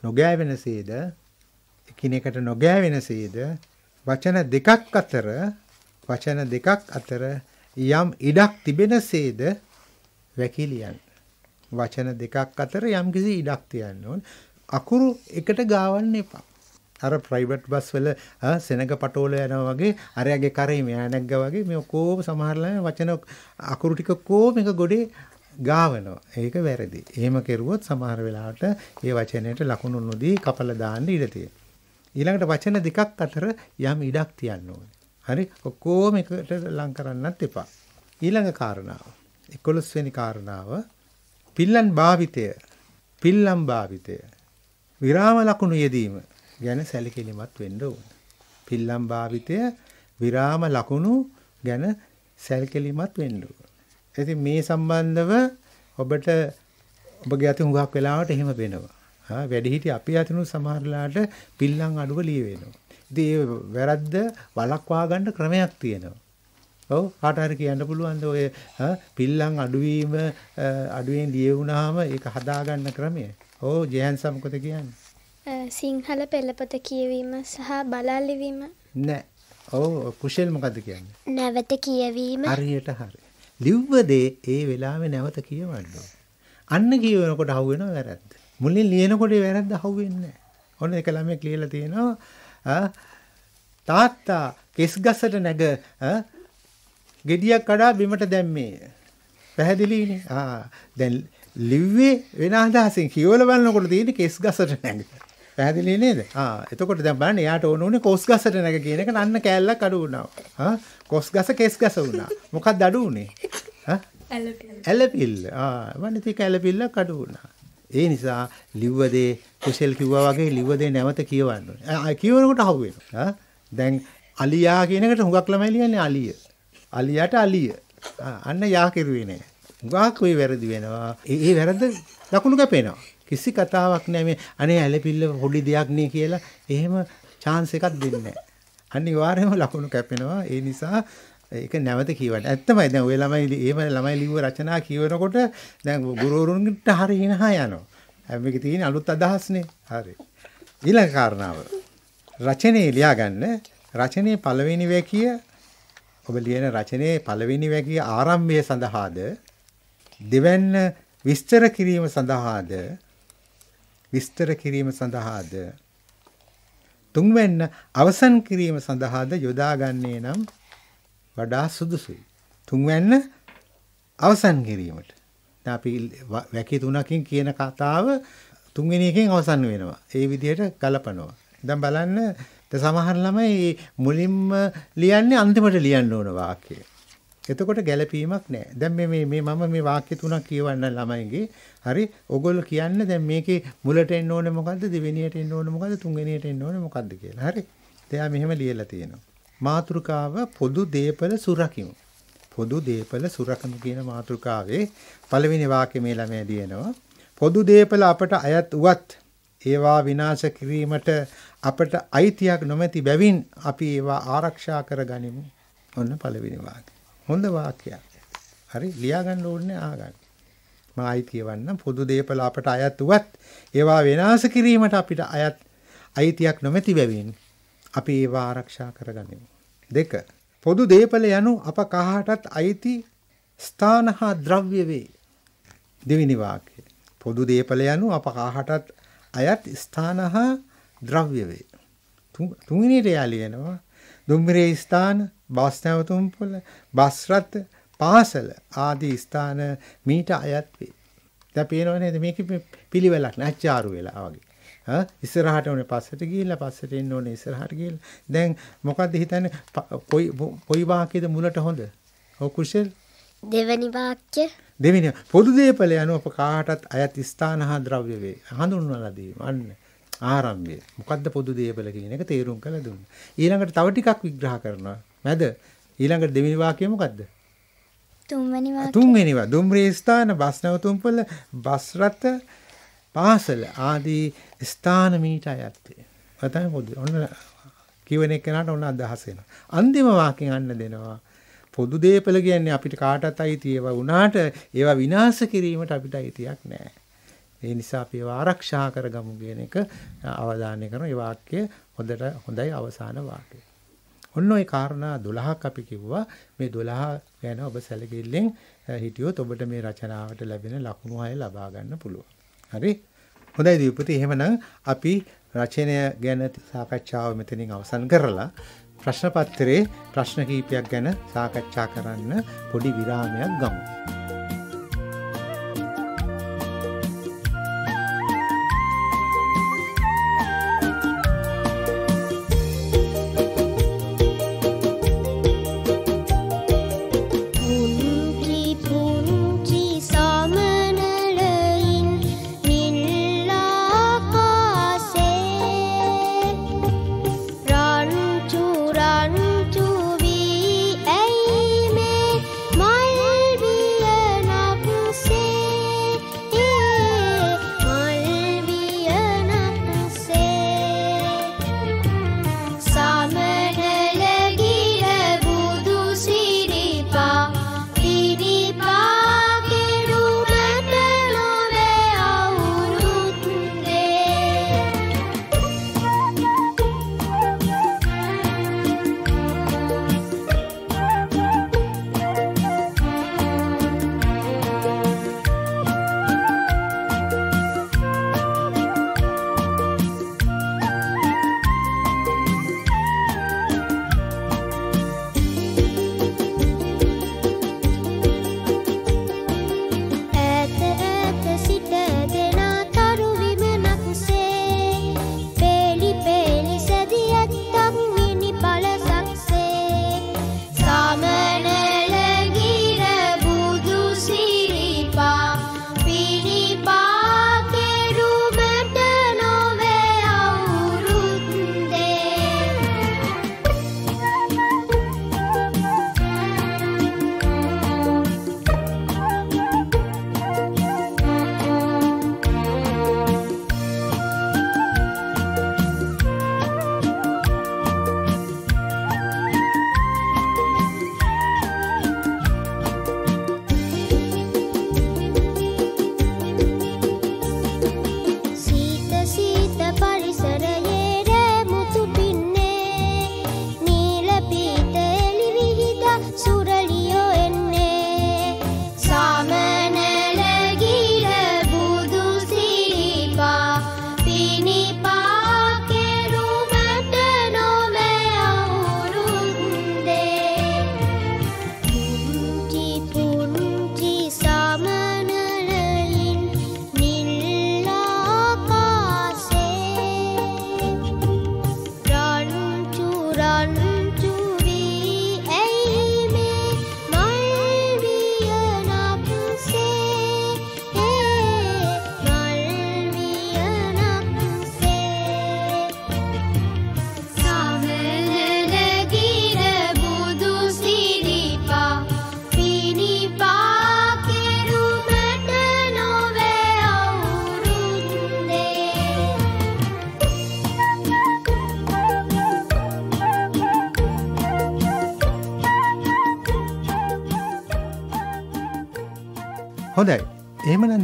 නොගෑවෙනසේද එකිනෙකට නොගෑවෙනසේද වචන දෙකක් අතර වචන දෙකක් අතර යම් ඉඩක් තිබෙනසේද වැකිලියන් වචන දෙකක් අතර යම්කිසි ඉඩක් තියන්න ඕන. අකුරු එකට ගාවන්න එපා. අර ප්‍රයිවට් බස් වල සෙනඟ පටෝල යනවා වගේ අරයාගේ කරේ මෙයා නැග්ගා වගේ මේ ඔක්කොම සමහරලා වචන අකුරු ටික කොහොම එක ගොඩේ ගාවනවා. ඒක වැරදි. එහෙම කෙරුවොත් සමහර වෙලාවට ඒ වචනයට ලකුණු නොදී කපලා දාන්න ඉඩ තියෙනවා. ඊළඟට වචන දෙකක් අතර යම් ඉඩක් තියන්න ඕනේ. හරි ඔක්කොම එකට ලං කරන්නත් එපා. ඊළඟ කාරණාව 11 වෙනි කාරණාව පිල්ලම් භාවිතය පිල්ලම් භාවිතය විරාම ලකුණු යෙදීම ගැන සැලකිලිමත් වෙන්න ඕන. පිල්ලම් භාවිතය විරාම ලකුණු ගැන සැලකිලිමත් වෙන්න ඕන. ඉතින් මේ සම්බන්ධව ඔබට ඔබගේ අතින් හුඟක් වෙලාවට එහෙම වෙනවා. හා වැඩිහිටි අපි අතිනු සමහරලාට පිල්ලම් අඩුව ලියවෙනවා. ඉතින් ඒ වැරද්ද වළක්වා ගන්න ක්‍රමයක් තියෙනවා. ඔව් කාට හරි කියන්න පුළුවන්ද ඔය පිල්ලම් අඩුවීම අඩුවෙන් ලියුණාම ඒක හදාගන්න ක්‍රමය. ඔව් ජයන්සා මොකද කියන්නේ? සිංහල පෙළපත කියවීම සහ බලා ලිවීම. නෑ. ඔව් කුෂල් මොකද කියන්නේ? නැවත කියවීම. හරියට හරි. ලිව්ව දේ ඒ වෙලාවේ නැවත කියවන්න අන්න කියවනකොට හවු වෙනව වැරද්ද. මුලින් ලියනකොට වැරද්ද හවු වෙන්නේ ඔන්න එක ළමෙක් ලියලා තියෙනවා තාත්තා කෙස් ගසට නැග gediyak කඩා බිමට දැම්මේය. පැහැදිලිනේ. ආ දැන් ලිව්වේ වෙන අදහසින් කියවල බලනකොට තියෙන්නේ කෙස් ගසට නැග. පැහැදිලි නේද? ආ එතකොට දැන් බලන්න එයාට ඕන උනේ කොස් ගසට නැග කියන එක නන්න කෑල්ලක් අඩු වුණා. ආ කොස් ගස කෙස් ගස වුණා. මොකක්ද අඩු උනේ? ආ ඇලපිල්ල. ඇලපිල්ල. ආ වන්නේ තික ඇලපිල්ලක් අඩු වුණා. ඒ නිසා ලිව්වදේ කුසෙල් කිව්වා වගේ ලිව්වදේ නැවත කියවන්න ඕනේ. ආ කියවනකොට අහුවෙනවා. ආ දැන් අලියා කියන එකට හුඟක් ළමයි ලියන්නේ අලිය. අලියට අලිය. අන්න යා කෙරුවේ නෑ. උගාක් ඔය වැරදි වෙනවා. ඒ වැරද්ද ලකුණු කැපෙනවා. කිසි කතාවක් නෑ මේ අනේ ඇලපිල්ල පොඩි දෙයක් නේ කියලා එහෙම chance එකක් දෙන්නේ නෑ. අනිවාර්යයෙන්ම ලකුණු කැපෙනවා. ඒ නිසා ඒක නැවත කියවන්න. ඇත්තමයි දැන් ඔය ළමයි එහෙම ළමයි ලිව්ව රචනා කියවනකොට දැන් ගුරුවරුන්ට හරි හිනහා යනවා. මේකේ තියෙන අලුත් අදහස්නේ. හරි. ඊළඟ කාරණාව. රචනයේ ලියාගන්න රචනයේ පළවෙනි වැකිය ඔබ ලියන රචනයේ පළවෙනි වැකිය ආරම්භය සඳහාද දෙවැන්න විස්තර කිරීම සඳහාද විස්තර කිරීම සඳහාද තුන්වැන්න අවසන් කිරීම සඳහාද යොදාගන්නේ නම් වඩා සුදුසුයි. තුන්වැන්න අවසන් කිරීමට. දැන් අපි වැකි තුනකින් කියන කතාව තුන්වෙනි එකෙන් අවසන් වෙනවා. ඒ විදිහට ගලපනවා. දැන් බලන්න සමහර ළමයි මුලින්ම ලියන්නේ අන්තිමට ලියන්න ඕන වාක්‍ය. එතකොට ගැළපීමක් නැහැ. දැන් මේ මේ මම මේ වාක්‍ය තුනක් කියවන්න ළමයිගේ. හරි. ඔගොල්ලෝ කියන්නේ දැන් මේකේ මුලට එන්න ඕනේ මොකද්ද? දෙවෙනියට එන්න ඕනේ මොකද්ද? තුන්වෙනියට එන්න ඕනේ මොකද්ද කියලා. හරි. එයා මෙහෙම ලියලා තියෙනවා. මාතෘකාව පොදු දේපල සුරකිමු. පොදු දේපල සුරකමු කියන මාතෘකාවේ පළවෙනි වාක්‍ය මේ ළමයා දිනනවා. පොදු දේපල අපට අයත් උවත් ඒවා විනාශ කිරීමට අපට අයිතියක් නොමැති බැවින් අපි ඒවා ආරක්ෂා කරගනිමු. ඔන්න පළවෙනි වාක්‍යය. හොඳ වාක්‍යයක්. හරි ලියාගන්න ඕනේ ආගන්න. මම අයිති කියවන්න පොදු දේපල අපට අයත් උවත් ඒවා වෙනස් කිරීමට අපිට අයත් අයිතියක් නොමැති බැවින් අපි ඒවා ආරක්ෂා කරගනිමු. දෙක. පොදු දේපල යනු අප කහටත් අයිති ස්ථාන හා ද්‍රව්‍ය වේ. දෙවෙනි වාක්‍යය. පොදු දේපල යනු අප කහටත් අයත් ස්ථාන හා ද්‍රව්‍ය වේ. තුන්වෙනි රැය ලියනවා දුම්රිය ස්ථාන, බස් නැවතුම් පොළ, බස් රථ, පාසල ආදී ස්ථාන මීට අයත් වේ. දැන් පේනව නේද මේකේ පිළිවෙලක් නැචාරු වෙලා වගේ. ආ ඉස්සරහට ඕනේ පස්සට ගිහිල්ලා පස්සට එන්න ඕනේ ඉස්සරහට ගිහිල්ලා. දැන් මොකද්ද හිතන්නේ කොයි කොයි වාක්‍යද මුලට හොඳ? ඔව් කුෂල් දෙවැනි වාක්‍ය දෙවෙනි පොදු දේපල යන අප කාටත් අයත් ස්ථාන හා ද්‍රව්‍ය වේ හඳුන්වලා දීම. අන්න ආරම්භය. මොකද්ද පොදු දේපල කියන එක තේරුම් කළ දුන්නා. ඊළඟට තව ටිකක් විග්‍රහ කරනවා. මැද ඊළඟට දෙවෙනි වාක්‍යය මොකද්ද? තුන්වෙනි වාක්‍යය. තුන්වෙනි වා දුම්රේ ස්ථාන බස් නැවතුම්පල බස් රථ පාසල ආදී ස්ථාන මීට අයත්ය. තමයි පොදු. ඔන්න කියවෙන එකනට ඔන්න අදහස එනවා. අන්තිම වාක්‍යයෙන් අන්න දෙනවා. පොදු දේපල කියන්නේ අපිට කාටත් අයිති ඒවා වුණාට ඒවා විනාශ කිරීමට අපිට අයිතියක් නැහැ. ඒ නිසා අපි ඒවා ආරක්ෂා කරගමු කියන එක අවධානය කරන මේ වාක්‍ය හොඳට හොඳයි අවසාන වාක්‍යය. ඔන්න ඔය කාරණා 12ක් අපි කිව්වා. මේ 12 ගැන ඔබ සැලකිල්ලෙන් හිටියොත් ඔබට මේ රචනාවට ලැබෙන ලකුණු අය ලබා ගන්න පුළුවන්. හරි? හොඳයි දීපති. එහෙමනම් අපි රචනය ගැන සාකච්ඡාව මෙතනින් අවසන් කරලා ප්‍රශ්න පත්‍රයේ ප්‍රශ්න කීපයක් ගැන සාකච්ඡා කරන්න පොඩි විරාමයක් ගමු.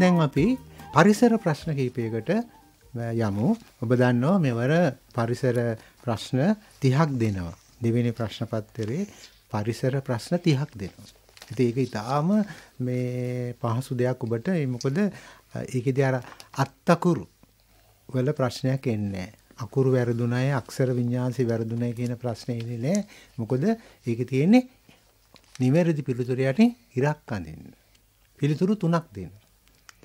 දැන් අපි පරිසර ප්‍රශ්න කීපයකට යමු ඔබ දන්නෝ මෙවර පරිසර ප්‍රශ්න තිහක් දෙනවා. දෙවෙනි ප්‍රශ්නපත්තරේ පරිසර ප්‍රශ්න තිහක් දෙනවා. ඉති ඒක ඉතාම මේ පහසු දෙයක් ඔබට මොකද ඒකෙද අර අත්තකුරු වල ප්‍රශ්නයක් එන්නේ අකුරු වැරදුනය අක්ෂර විඤ්ඥාන්සි වැරදුනය කියන ප්‍රශ්නයනි නෑ මොකද ඒක තියෙන්නේ නිවැරදි පිළිතුරයට ඉරක් අඳන්න. පිළිතුරු තුනක් දෙන්න.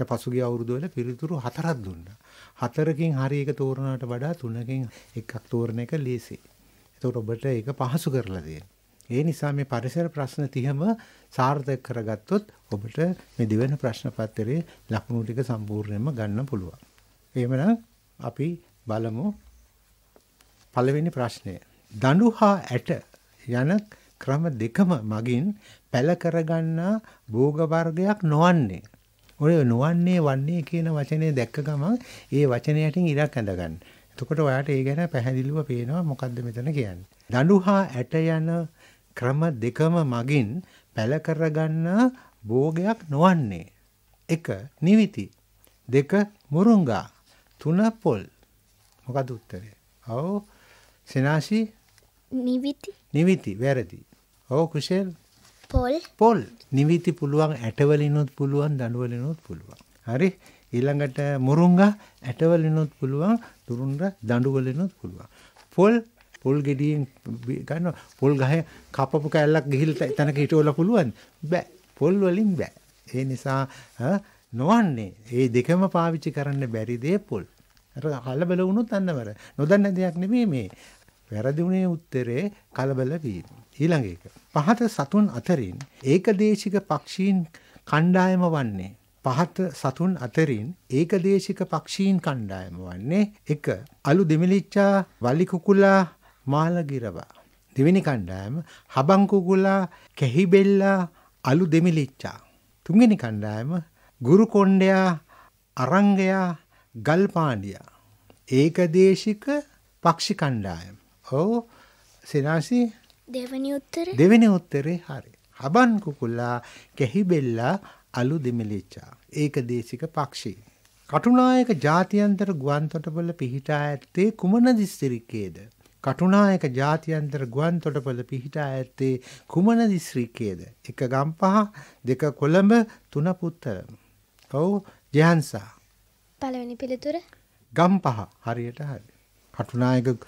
දැන් පසුගිය අවුරුදු වල පිළිතුරු හතරක් දුන්නා. හතරකින් හරි එක තෝරනාට වඩා තුනකින් එකක් තෝරන එක ලේසියි. ඒතකොට ඔබට ඒක පහසු කරලා දෙන්න. ඒ නිසා මේ පරිසර ප්‍රශ්න 30ම සාර්ථක කරගත්තොත් ඔබට මේ දෙවන ප්‍රශ්න පත්‍රයේ ලකුණු ටික සම්පූර්ණයෙන්ම ගන්න පුළුවන්. එහෙමනම් අපි බලමු පළවෙනි ප්‍රශ්නය. දඬු හා ඇට යන ක්‍රම දෙකම මගින් පැල කරගන්නා භෝග වර්ගයක් නොවන්නේ ඔය නොවන්නේ වන්නේ කියන වචනේ දැක්ක ගමන් ඒ වචනයටින් ඉරක් ඇඳගන්න. එතකොට ඔයාට ඒ ගැන පැහැදිලිව පේනවා මොකද්ද මෙතන කියන්නේ. දඬුහා ඇට යන ක්‍රම දෙකම මගින් පැල කරගන්න භෝගයක් නොවන්නේ. 1. නිවිති. 2. මුරුංගා. 3. පොල්. මොකද උත්තරේ? ඔව්. සෙනාසි නිවිති. නිවිති වැරදි. ඔව් කුෂේල් පොල් පොල් නිවිති පුළුවන් ඇටවලිනුත් පුළුවන් දඩුවලිනුත් පුළුවන් හරි ඊළඟට මුරුංග ඇටවලිනුත් පුළුවන් දුරුන්ට දඩුවලිනුත් පුළුවන් පොල් පොල් ගෙඩියෙන් ගන්න පොල් ගහ කපපු කැල්ලක් ගිහිල් තැනක හිටෝල පුළුවන් බෑ පොල් වලින් බෑ ඒ නිසා නොවන්නේ ඒ දෙකම පාවිච්චි කරන්න බැරි දේ පොල් කලබල වුණොත් අන්නවර නොදන්න දෙයක් නෙමේ මේ වැරදි වුණේ උත්තරේ කලබල වීම ඊළඟ එක. පහත සතුන් අතරින් ඒකදේශික පක්ෂීන් කණ්ඩායම වන්නේ පහත සතුන් අතරින් ඒකදේශික පක්ෂීන් කණ්ඩායම වන්නේ එක අලු දෙමිලිච්චා වලිකුකුලා මාලගිරවා. දෙවෙනි කණ්ඩායම හබංකුකුලා කැහිබෙල්ලා අලු දෙමිලිච්චා. තුන්වෙනි කණ්ඩායම ගුරුකොණ්ඩයා අරංගයා ගල්පාණ්ඩියා. ඒකදේශික පක්ෂි කණ්ඩායම්. ඔව් සෙනාසි දෙවෙනි උත්තරේ දෙවෙනි උත්තරේ හරි. හබන් කුකුලා කැහිබෙල්ලා අලු දෙමලිච්චා. ඒක දේශික පක්ෂී. කටුනායක ජාතියන්තර ගුවන්තොටපොළ පිහිටා ඇත්තේ කුමන දිස්ත්‍රික්කේද? කටුනායක ජාතියන්තර ගුවන්තොටපොළ පිහිටා ඇත්තේ කුමන දිස්ත්‍රික්කේද? එක ගම්පහ, දෙක කොළඹ, තුන පුත්තල. ඔව්, ජයහන්සා. පළවෙනි පිළිතුර ගම්පහ. හරියට හරි. කටුනායක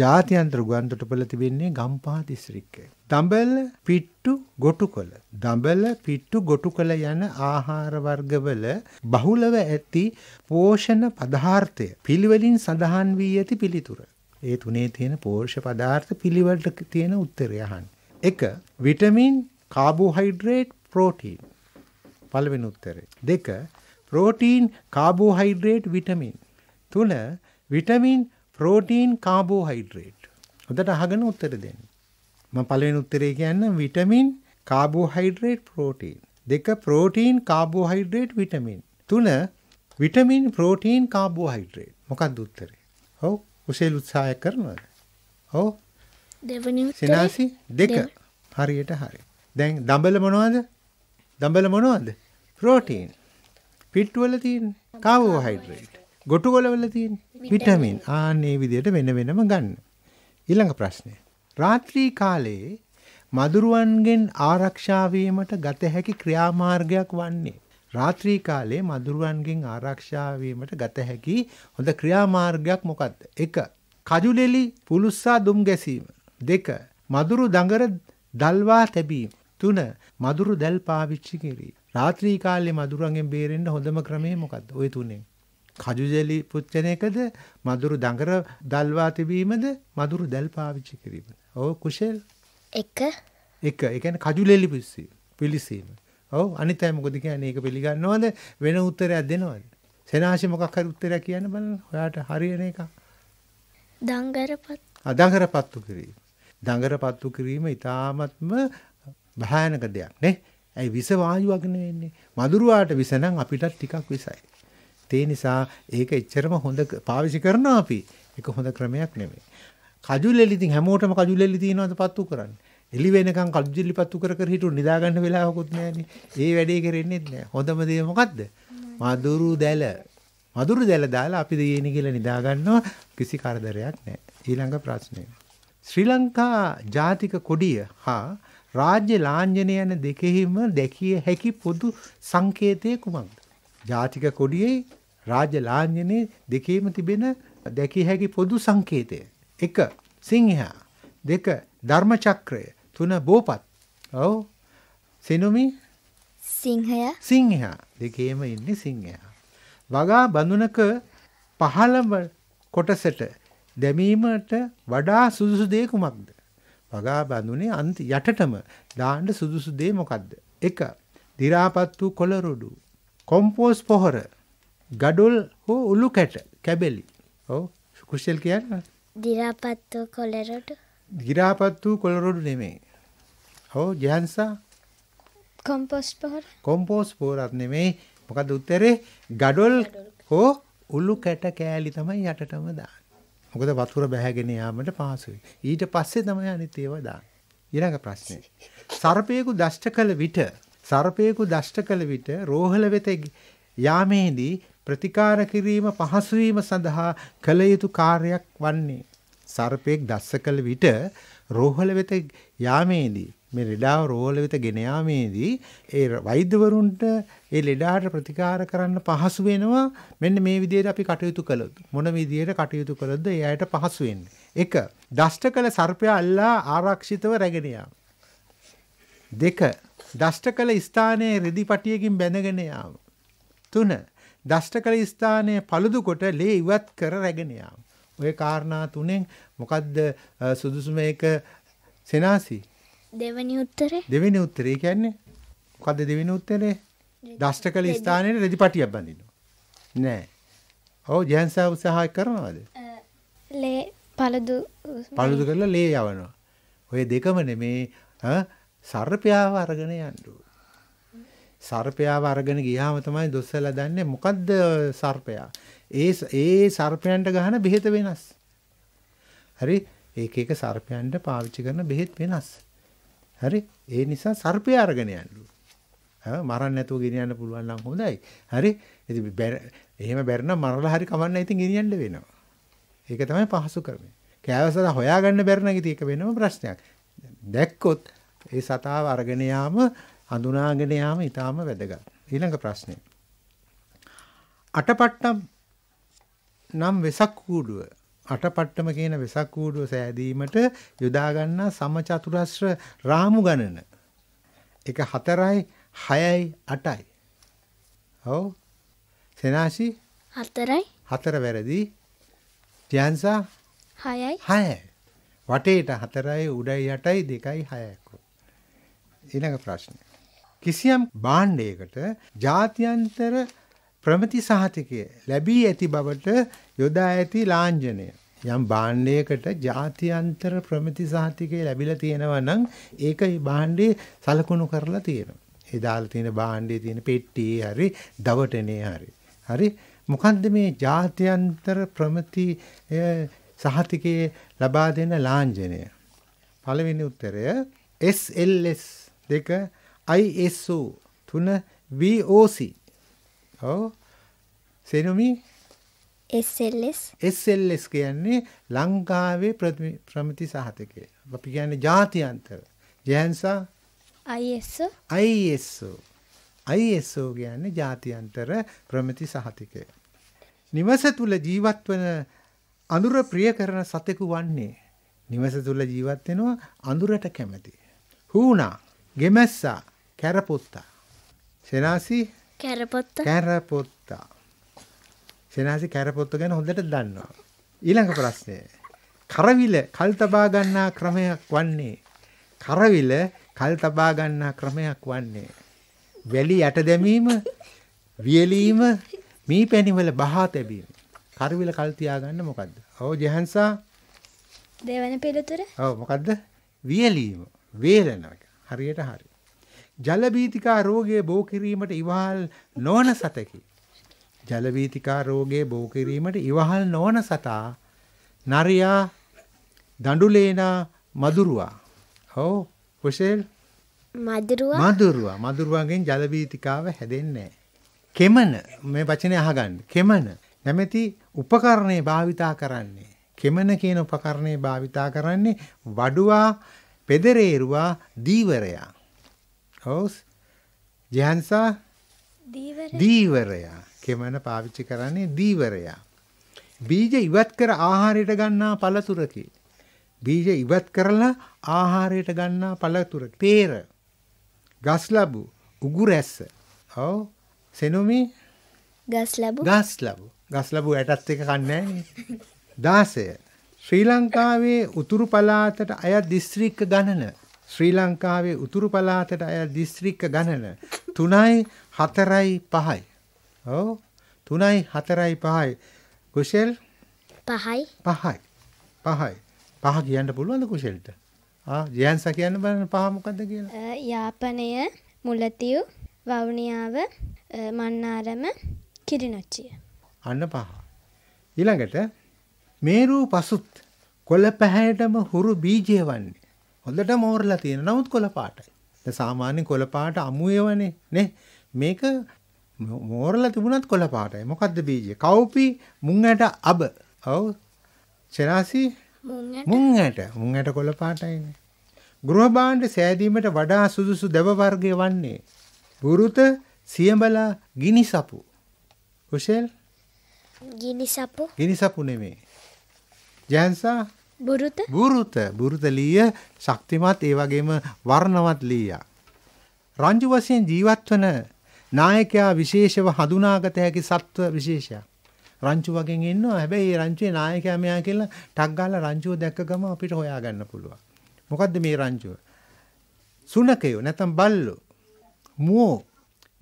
ජාත්‍යන්තර ගුවන්තොටුපළ තිබෙන්නේ ගම්පහ දිස්ත්‍රික්කය. දඹල පිට්ටු ගොටුකොළ. දඹල පිට්ටු ගොටුකොළ යන ආහාර වර්ගවල බහුලව ඇති පෝෂණ පදාර්ථය පිළිවෙලින් සඳහන් වී ඇති පිළිතුර. ඒ තුනේ තියෙන පෝෂ්‍ය පදාර්ථ පිළිවෙලට තියෙන උත්තරය අහන්න. 1. Vitamin, carbohydrate, protein. පළවෙනි උත්තරේ. 2. Protein, carbohydrate, vitamin. 3. Vitamin protein carbohydrate. හොඳට අහගෙන උත්තර දෙන්න. මම පළවෙනි උත්තරේ කියන්නම් විටමින් කාබෝහයිඩ්‍රේට් ප්‍රෝටීන්. දෙක ප්‍රෝටීන් කාබෝහයිඩ්‍රේට් විටමින්. තුන විටමින් ප්‍රෝටීන් කාබෝහයිඩ්‍රේට්. මොකක්ද උත්තරේ? ඔව්. කුසෙල් උත්සාහය කරනවද? ඔව්. දෙවෙනි උත්තරේ සිනාසි දෙක. හරියට හරි. දැන් දඹල මොනවද? දඹල මොනවද? ප්‍රෝටීන්. පිට්ටුවල තියෙන කාබෝහයිඩ්‍රේට්. ගොටුගොලවල තියෙන විටමින් ආන්නේ විදිහට වෙන වෙනම ගන්න. ඊළඟ ප්‍රශ්නය. රාත්‍රී කාලයේ මදුරුවන්ගෙන් ආරක්ෂා වීමට ගත හැකි ක්‍රියාමාර්ගයක් වන්නේ රාත්‍රී කාලයේ මදුරුවන්ගෙන් ආරක්ෂා වීමට ගත හැකි හොඳ ක්‍රියාමාර්ගයක් මොකක්ද? 1. කජුලෙලි පුලුස්සා දුම් ගැසීම. 2. මදුරු දඟර දල්වා තැබීම. 3. මදුරු දැල් පාවිච්චි කිරීම. රාත්‍රී කාලයේ මදුරුවන්ගෙන් බේරෙන්න හොඳම ක්‍රමය මොකක්ද? ওই තුනෙන්. කජුජෙලි පුච්චනයකද මදුරු දඟර දල්වා තිබීමද මදුරු දැල් පාවිච්චි කිරීමද. ඕ කුෂෙල් එක එක එකන කජුලෙලි පිස්සී පිලිසීම. ඔව් අනිත් අය මොකද කියන්නේ ඒක පිළිගන්නවද වෙන උත්තරයක් දෙනවද? සෙනාසි මොකක් හරි උත්තරයක් කියන්න බලන්න. ඔයාට හරියන එක. දඟරපත්. අදඟරපත්තු කිරීම. දඟරපත්තු කිරීම ඊටාත්ම භයානක දෙයක් නේ. ඇයි විස වායුවක් නෙවෙන්නේ? මදුරුවාට විස නම් අපිටත් ටිකක් විසයි. ඒ නිසා ඒක එච්චරම හොඳ පාවිච්චි කරනවා අපි. ඒක හොඳ ක්‍රමයක් නෙමෙයි. කජුලෙලි ඉතින් හැමෝටම කජුලෙලි තියනවාද පත්තු කරන්නේ. එලි වෙනකන් කජුලෙලි පත්තු කර කර හිටු නිදා ගන්න වෙලාවකුත් නැහැනේ. ඒ වැඩේ කරෙන්නේත් නැහැ. හොඳම දේ මොකද්ද? මදුරු දැල. මදුරු දැල දාලා අපි දෙයනේ කියලා නිදා ගන්නවා කිසි කරදරයක් නැහැ. ඊළඟ ප්‍රශ්නය. ශ්‍රී ලංකා ජාතික කොඩිය හා රාජ්‍ය ලාංඡනය යන දෙකෙහිම දැකිය හැකි පොදු සංකේතය කුමක්ද? ජාතික කොඩියේ රාජලාංඡනයේ දෙකේම තිබෙන දැකිය හැකි පොදු සංකේතය. 1. සිංහයා. 2. ධර්මචක්‍රය. 3. බෝපත්. ඔව්. සෙනුමි සිංහයා. සිංහයා. දෙකේම ඉන්නේ සිංහයා. වගා බඳුනක පහළම කොටසට දැමීමට වඩා සුදුසු දේ කුමක්ද? වගා බඳුනේ අන්ත යටටම දාන්න සුදුසු දේ මොකද්ද? 1. දි รา පත් වූ කොළ රොඩු. කොම්පෝස්ට් පොහොර ගඩොල් හෝ උළු කැට කැබෙලි. ඔව්. කුෂල් කියන්නේ? දිරාපත්තු කොළරොඩු. දිරාපත්තු කොළරොඩු නෙමෙයි. ඔව් ජහන්සා. කොම්පෝස්ට් පොහොර. කොම්පෝස්ට් පොහොරක් නෙමෙයි. මොකද උත්තරේ? ගඩොල් හෝ උළු කැට කෑලි තමයි යටටම දාන්නේ. මොකද වතුර බැහැගෙන යාමට පහසුයි. ඊට පස්සේ තමයි අනිත් ඒවා දාන්නේ. ඊළඟ ප්‍රශ්නේ. සර්පයෙකු දෂ්ට කළ විට සර්පයෙකු දෂ්ට කළ විට රෝහල වෙත යාමේදී ප්‍රතිකාර කිරීම පහසු වීම සඳහා කළ යුතු කාර්යයක් වන්නේ සර්පයෙක් දස්ස කළ විට රෝහල වෙත යාමේදී මේ ලෙඩාව රෝහල වෙත ගෙන යාමේදී ඒ වෛද්‍යවරුන්ට ඒ ලෙඩාට ප්‍රතිකාර කරන්න පහසු වෙනවා මෙන්න මේ විදිහට අපි කටයුතු කළොත් මොන විදිහට කටයුතු කළොත්ද ඒ අයට පහසු වෙන්නේ එක දෂ්ට කළ සර්පයා අල්ලා ආරක්ෂිතව රැගෙන යාම දෙක දෂ්ට කළ ස්ථානයේ රෙදි පටියකින් බැඳගෙන යාම තුන දෂ්ට කළ ස්ථානය paludu කොට ලේ ඉවත් කර රැගෙන යාම. ওই කාරණා තුනෙන් මොකද්ද සුදුසුම එක සෙනාසි? දෙවෙනි උත්තරේ. දෙවෙනි උත්තරේ කියන්නේ මොකද්ද දෙවෙනි උත්තරේ? දෂ්ට කළ ස්ථානයේ රෙදිපටියක් බඳිනවා. නෑ. ඔව් ජයන්සා උත්සාහ කරනවද? ලේ paludu paludu කරලා ලේ යවනවා. ඔය දෙකම නෙමේ සර්පයාව අරගෙන යන්න ඕනේ. සර්පයාව අරගෙන ගියාම තමයි දොස්සලා දන්නේ මොකද්ද සර්පයා. ඒ ඒ සර්පයන්ට ගහන බෙහෙත වෙනස්. හරි ඒක එක සර්පයන්ට පාවිච්චි කරන බෙහෙත් වෙනස්. හරි ඒ නිසා සර්පයා අරගෙන යන්නලු. මරන්න නැතුව ගෙනියන්න පුළුවන් නම් හොඳයි. හරි. ඉතින් එහෙම බැරි නම් මරලා හරි කමන්න ඉතින් ගෙනියන්න වෙනවා. ඒක තමයි පහසු ක්‍රමය. කෑවසලා හොයාගන්න බැරි නම් ඉතින් ඒක වෙනම ප්‍රශ්නයක්. දැක්කොත් ඒ සතාව අරගෙන යාම හඳුනාගෙන යාම ඊටාම වැදගත්. ඊළඟ ප්‍රශ්නය. අටපට්ටම් නම් වෙසක් කූඩුව අටපට්ටම කියන වෙසක් කූඩුව සෑදීමට යොදා ගන්නා සමචතුරස්‍ර රාමු ගණන. එක 4යි 6යි 8යි. ඔව්. සෙනාසි 4යි 4 වැරදි. ත්‍යන්සා 6යි 6යි. වටේට 4යි උඩයි 8යි 2යි 6යි. ඊළඟ ප්‍රශ්නය. කිසියම් භාණ්ඩයකට ජාත්‍යන්තර ප්‍රමති සහතිකය ලැබී ඇති බවට යොදා ඇති ලාංඡනය යම් භාණ්ඩයකට ජාත්‍යන්තර ප්‍රමති සහතිකය ලැබිලා තියෙනවා නම් ඒක ඒ භාණ්ඩේ සලකුණු කරලා තියෙනවා. ඒ දාලා තියෙන භාණ්ඩේ තියෙන පෙට්ටියේ හරි දවටනේ හරි. හරි මොකන්ද මේ ජාත්‍යන්තර ප්‍රමති සහතිකයේ ලබා දෙන ලාංඡනය? පළවෙනි උත්තරය SLS දෙක ISO 3 VOC ඔව් සෙනුමි SLS SLS කියන්නේ ලංකාවේ ප්‍රමිති සහතිකය. අපි කියන්නේ ජාත්‍යන්තර. ජයන්සා ISO ISO ISO කියන්නේ ජාත්‍යන්තර ප්‍රමිති සහතිකය. නිවස තුල ජීවත් වන අඳුර ප්‍රිය කරන සතෙකු වන්නේ නිවස තුල ජීවත් වෙනවා අඳුරට කැමති. හුණා, ගෙමැස්සා, කැරපොත්තා. සෙනසි කැරපොත්තා. කැරපොත්තා. සෙනසි කැරපොත්ත ගැන හොඳට දන්නවා. ඊළඟ ප්‍රශ්නය. කරවිල කල් තබා ගන්නා ක්‍රමයක් වන්නේ කරවිල කල් තබා ගන්නා ක්‍රමයක් වන්නේ වැලි යට දැමීම වියලීම මේ පැණිවල බහා තැබීම කරවිල කල් තියාගන්න මොකද්ද? ඔව් ජහන්සා දෙවන පිළිතුර. ඔව් මොකද්ද? වියලීම වේලන එක. හරියට හරි. ජල බීතිකා රෝගය බෝ කිරීමට ඉවහල් නොවන සතකි. ජල බීතිකා රෝගය බෝ කිරීමට ඉවහල් නොවන සතා නරියා දඬුලේනා මදුරුවා. ඔව් කුෂේල් මදුරුවා මදුරුවා මදුරුවාගෙන් ජල බීතිකාව හැදෙන්නේ කෙමන මේ වචනේ අහගන්න. කෙමන නැමැති උපකරණේ භාවිතා කරන්නේ. කෙමන කියන උපකරණේ භාවිතා කරන්නේ වඩුවා පෙදරේරුවා දීවරයා. කවුස් ජහන්සා දීවරයා කෙමන පාවිච්චි කරන්නේ දීවරයා. බීජ ඉවත් කර ආහාරයට ගන්නා පළතුරකි. බීජ ඉවත් කරලා ආහාරයට ගන්නා පළතුර තේර ගස් ලබු උගු රැස්ස ඔව සෙනුමි ගස් ලබු ගස් ලබු ගස් ලබු ඇටත් එක කන්නේ දාසය ශ්‍රී ලංකාවේ උතුරු පළාතට අයත් දිස්ත්‍රික්ක ගණන ශ්‍රී ලංකාවේ උතුරු පළාතට අය දිස්ත්‍රික්ක ගණන 3යි 4යි 5යි. ඔව් 3යි 4යි 5යි. කුෂල් 5යි 5යි 5යි. පහ කියන්න පුළුවන්ද කුෂල්ට? ආ ජයන්සා කියන්න බලන්න පහ මොකද්ද කියලා. යාපනය, මුලතිව්, වවුනියාව, මන්නාරම, කිරිනොච්චිය. අන්න පහ. ඊළඟට මේරු පසුත් කොළ පැහැයටම හුරු බීජය වන්නේ හොඳට මෝරලා තියෙන. නමුත් කොළ පාටයි. දැන් සාමාන්‍ය කොළ පාට අමුයවනේ නේ. මේක මෝරලා තිබුණත් කොළ පාටයි. මොකද්ද බීජය? කව්පි මුං ඇට අබ. ඔව්. චරාසි මුං ඇට. මුං ඇට කොළ පාටයිනේ. ගෘහ භාණ්ඩ සෑදීමට වඩා සුදුසු දෙව වර්ගය වන්නේ බුරුත සියඹලා ගිනිසපු කුෂල් ගිනිසපු ගිනිසපු නෙමේ ජෑන්සා බුරුත බුරුත බුරුත ලීය ශක්තිමත් ඒ වගේම වර්ණවත් ලීයා. රංජු වශයෙන් ජීවත් වන නායකයා විශේෂව හඳුනාගත හැකි සත්ව විශේෂයක්. රංචු වගෙන් ඉන්නවා. හැබැයි මේ රංචුවේ නායකයා මෙයා කියලා ටක් ගාලා රංචුව දැක්ක ගම අපිට හොයාගන්න පුළුවන්. මොකද්ද මේ රංචුව? සුනකයෝ නැත්නම් බල්ලෝ මුවෝ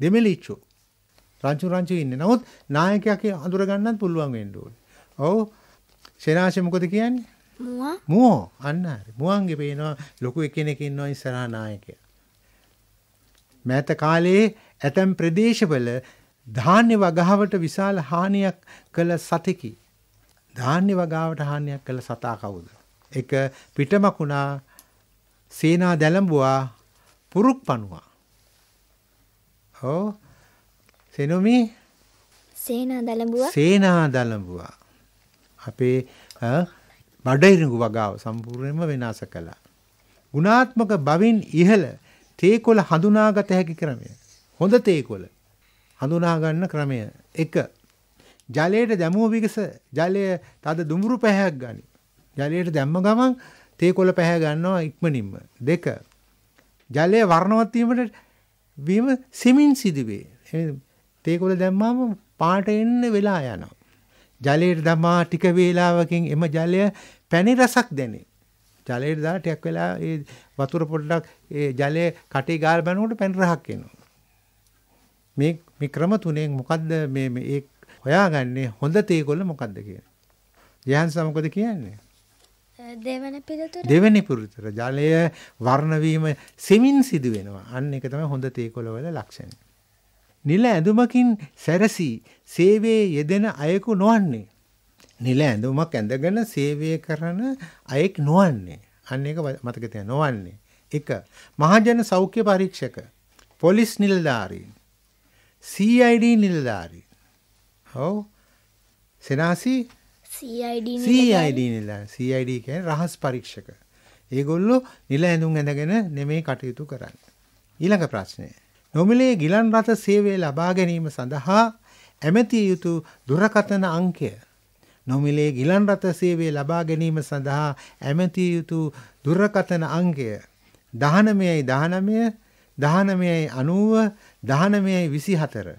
දෙමලිච්චෝ රංචු රංචු ඉන්නේ. නමුත් නායකයා හඳුර ගන්නත් පුළුවන් වෙන්න ඕනේ. ඔව්. සේනාශි මොකද කියන්නේ? මුවෝ අන්න හරි. මුවන්ගේ පේනවා ලොකු කෙනෙක් ඉන්නවා ඉස්සරහා නායකයා. මෑත කාලයේ ඇතැම් ප්‍රදේශවල ධාන්‍ය වගාවට විශාල හානියක් කළ සතෙකි. ධාන්‍ය වගාවට හානියක් කළ සතා කවුද? එක පිටමකුණා සේනා දැලඹුවා පුරුක් පණුවා. හෝ සෙනුමි සේනා දැලඹුවා සේනා දැලඹුවා. අපේ බඩහිරුඟු වගාව සම්පූර්ණයෙන්ම වෙනස් කළා. ගුණාත්මක බවින් ඉහළ තේකොළ හඳුනාගත හැකි ක්‍රමය. හොඳ තේකොළ හඳුනා ගන්න ක්‍රමය. 1. ජලයට දැමුව විගස ජලය තද දුඹුරු පැහැයක් ගනි. ජලයට දැම්ම ගමන් තේකොළ පැහැ ගන්නවා ඉක්මනින්ම. 2. ජලය වර්ණවත් වීමට වීම සෙමින් සිදුවේ. තේකොළ දැම්මාම පාට එන්න වෙලා යනවා. ජලයට දමා ටික වේලාවකින් එම ජලය පැණි රසක් දැනේ. ජලයට දාලා ටිකක් වෙලා ඒ වතුර පොඩ්ඩක් ඒ ජලය කටේ ගාල බැනනකොට පැණි රහක් එනවා. මේ මේ ක්‍රම තුනෙන් මොකද්ද මේ මේ හොයාගන්නේ හොඳ තේකොළ මොකද්ද කියන්නේ? ජයහන්ස මොකද කියන්නේ? දෙවන පිළිතුර දෙවෙනි පිළිතුර ජලය වර්ණ වීම සෙමින් සිදු වෙනවා. අන්න ඒක තමයි හොඳ තේකොළ වල ලක්ෂණය. නිල ඇඳුමකින් සැරසී සේවයේ යෙදෙන අයෙකු නොවන්නේ. නිල ඇඳුමක් ඇඳගෙන සේවය කරන අයෙක් නොවන්නේ. අන්න ඒක මතක තියාගන්න නොවන්නේ. 1. මහජන සෞඛ්‍ය පරීක්ෂක පොලිස් නිලධාරීන් CID නිලධාරීන් ඔව් සෙනාසි CID CID නිලධාරීන් CID කියන්නේ රහස් පරීක්ෂක. ඒගොල්ලෝ නිල ඇඳුම් ඇඳගෙන නෙමෙයි කටයුතු කරන්නේ. ඊළඟ ප්‍රශ්නය. නොමිලේ ගිලන් රථ සේවය ලබා ගැනීම සඳහා ඇමැතිය යුතු දුරකථන අංකය නොමිලේ ගිලන් රථ සේවය ලබා ගැනීම සඳහා ඇමැතිය යුතු දුරකථන අංකය දහනමයයි දහනමය දහනමයයි අනුව දහනමයයි විසි හතර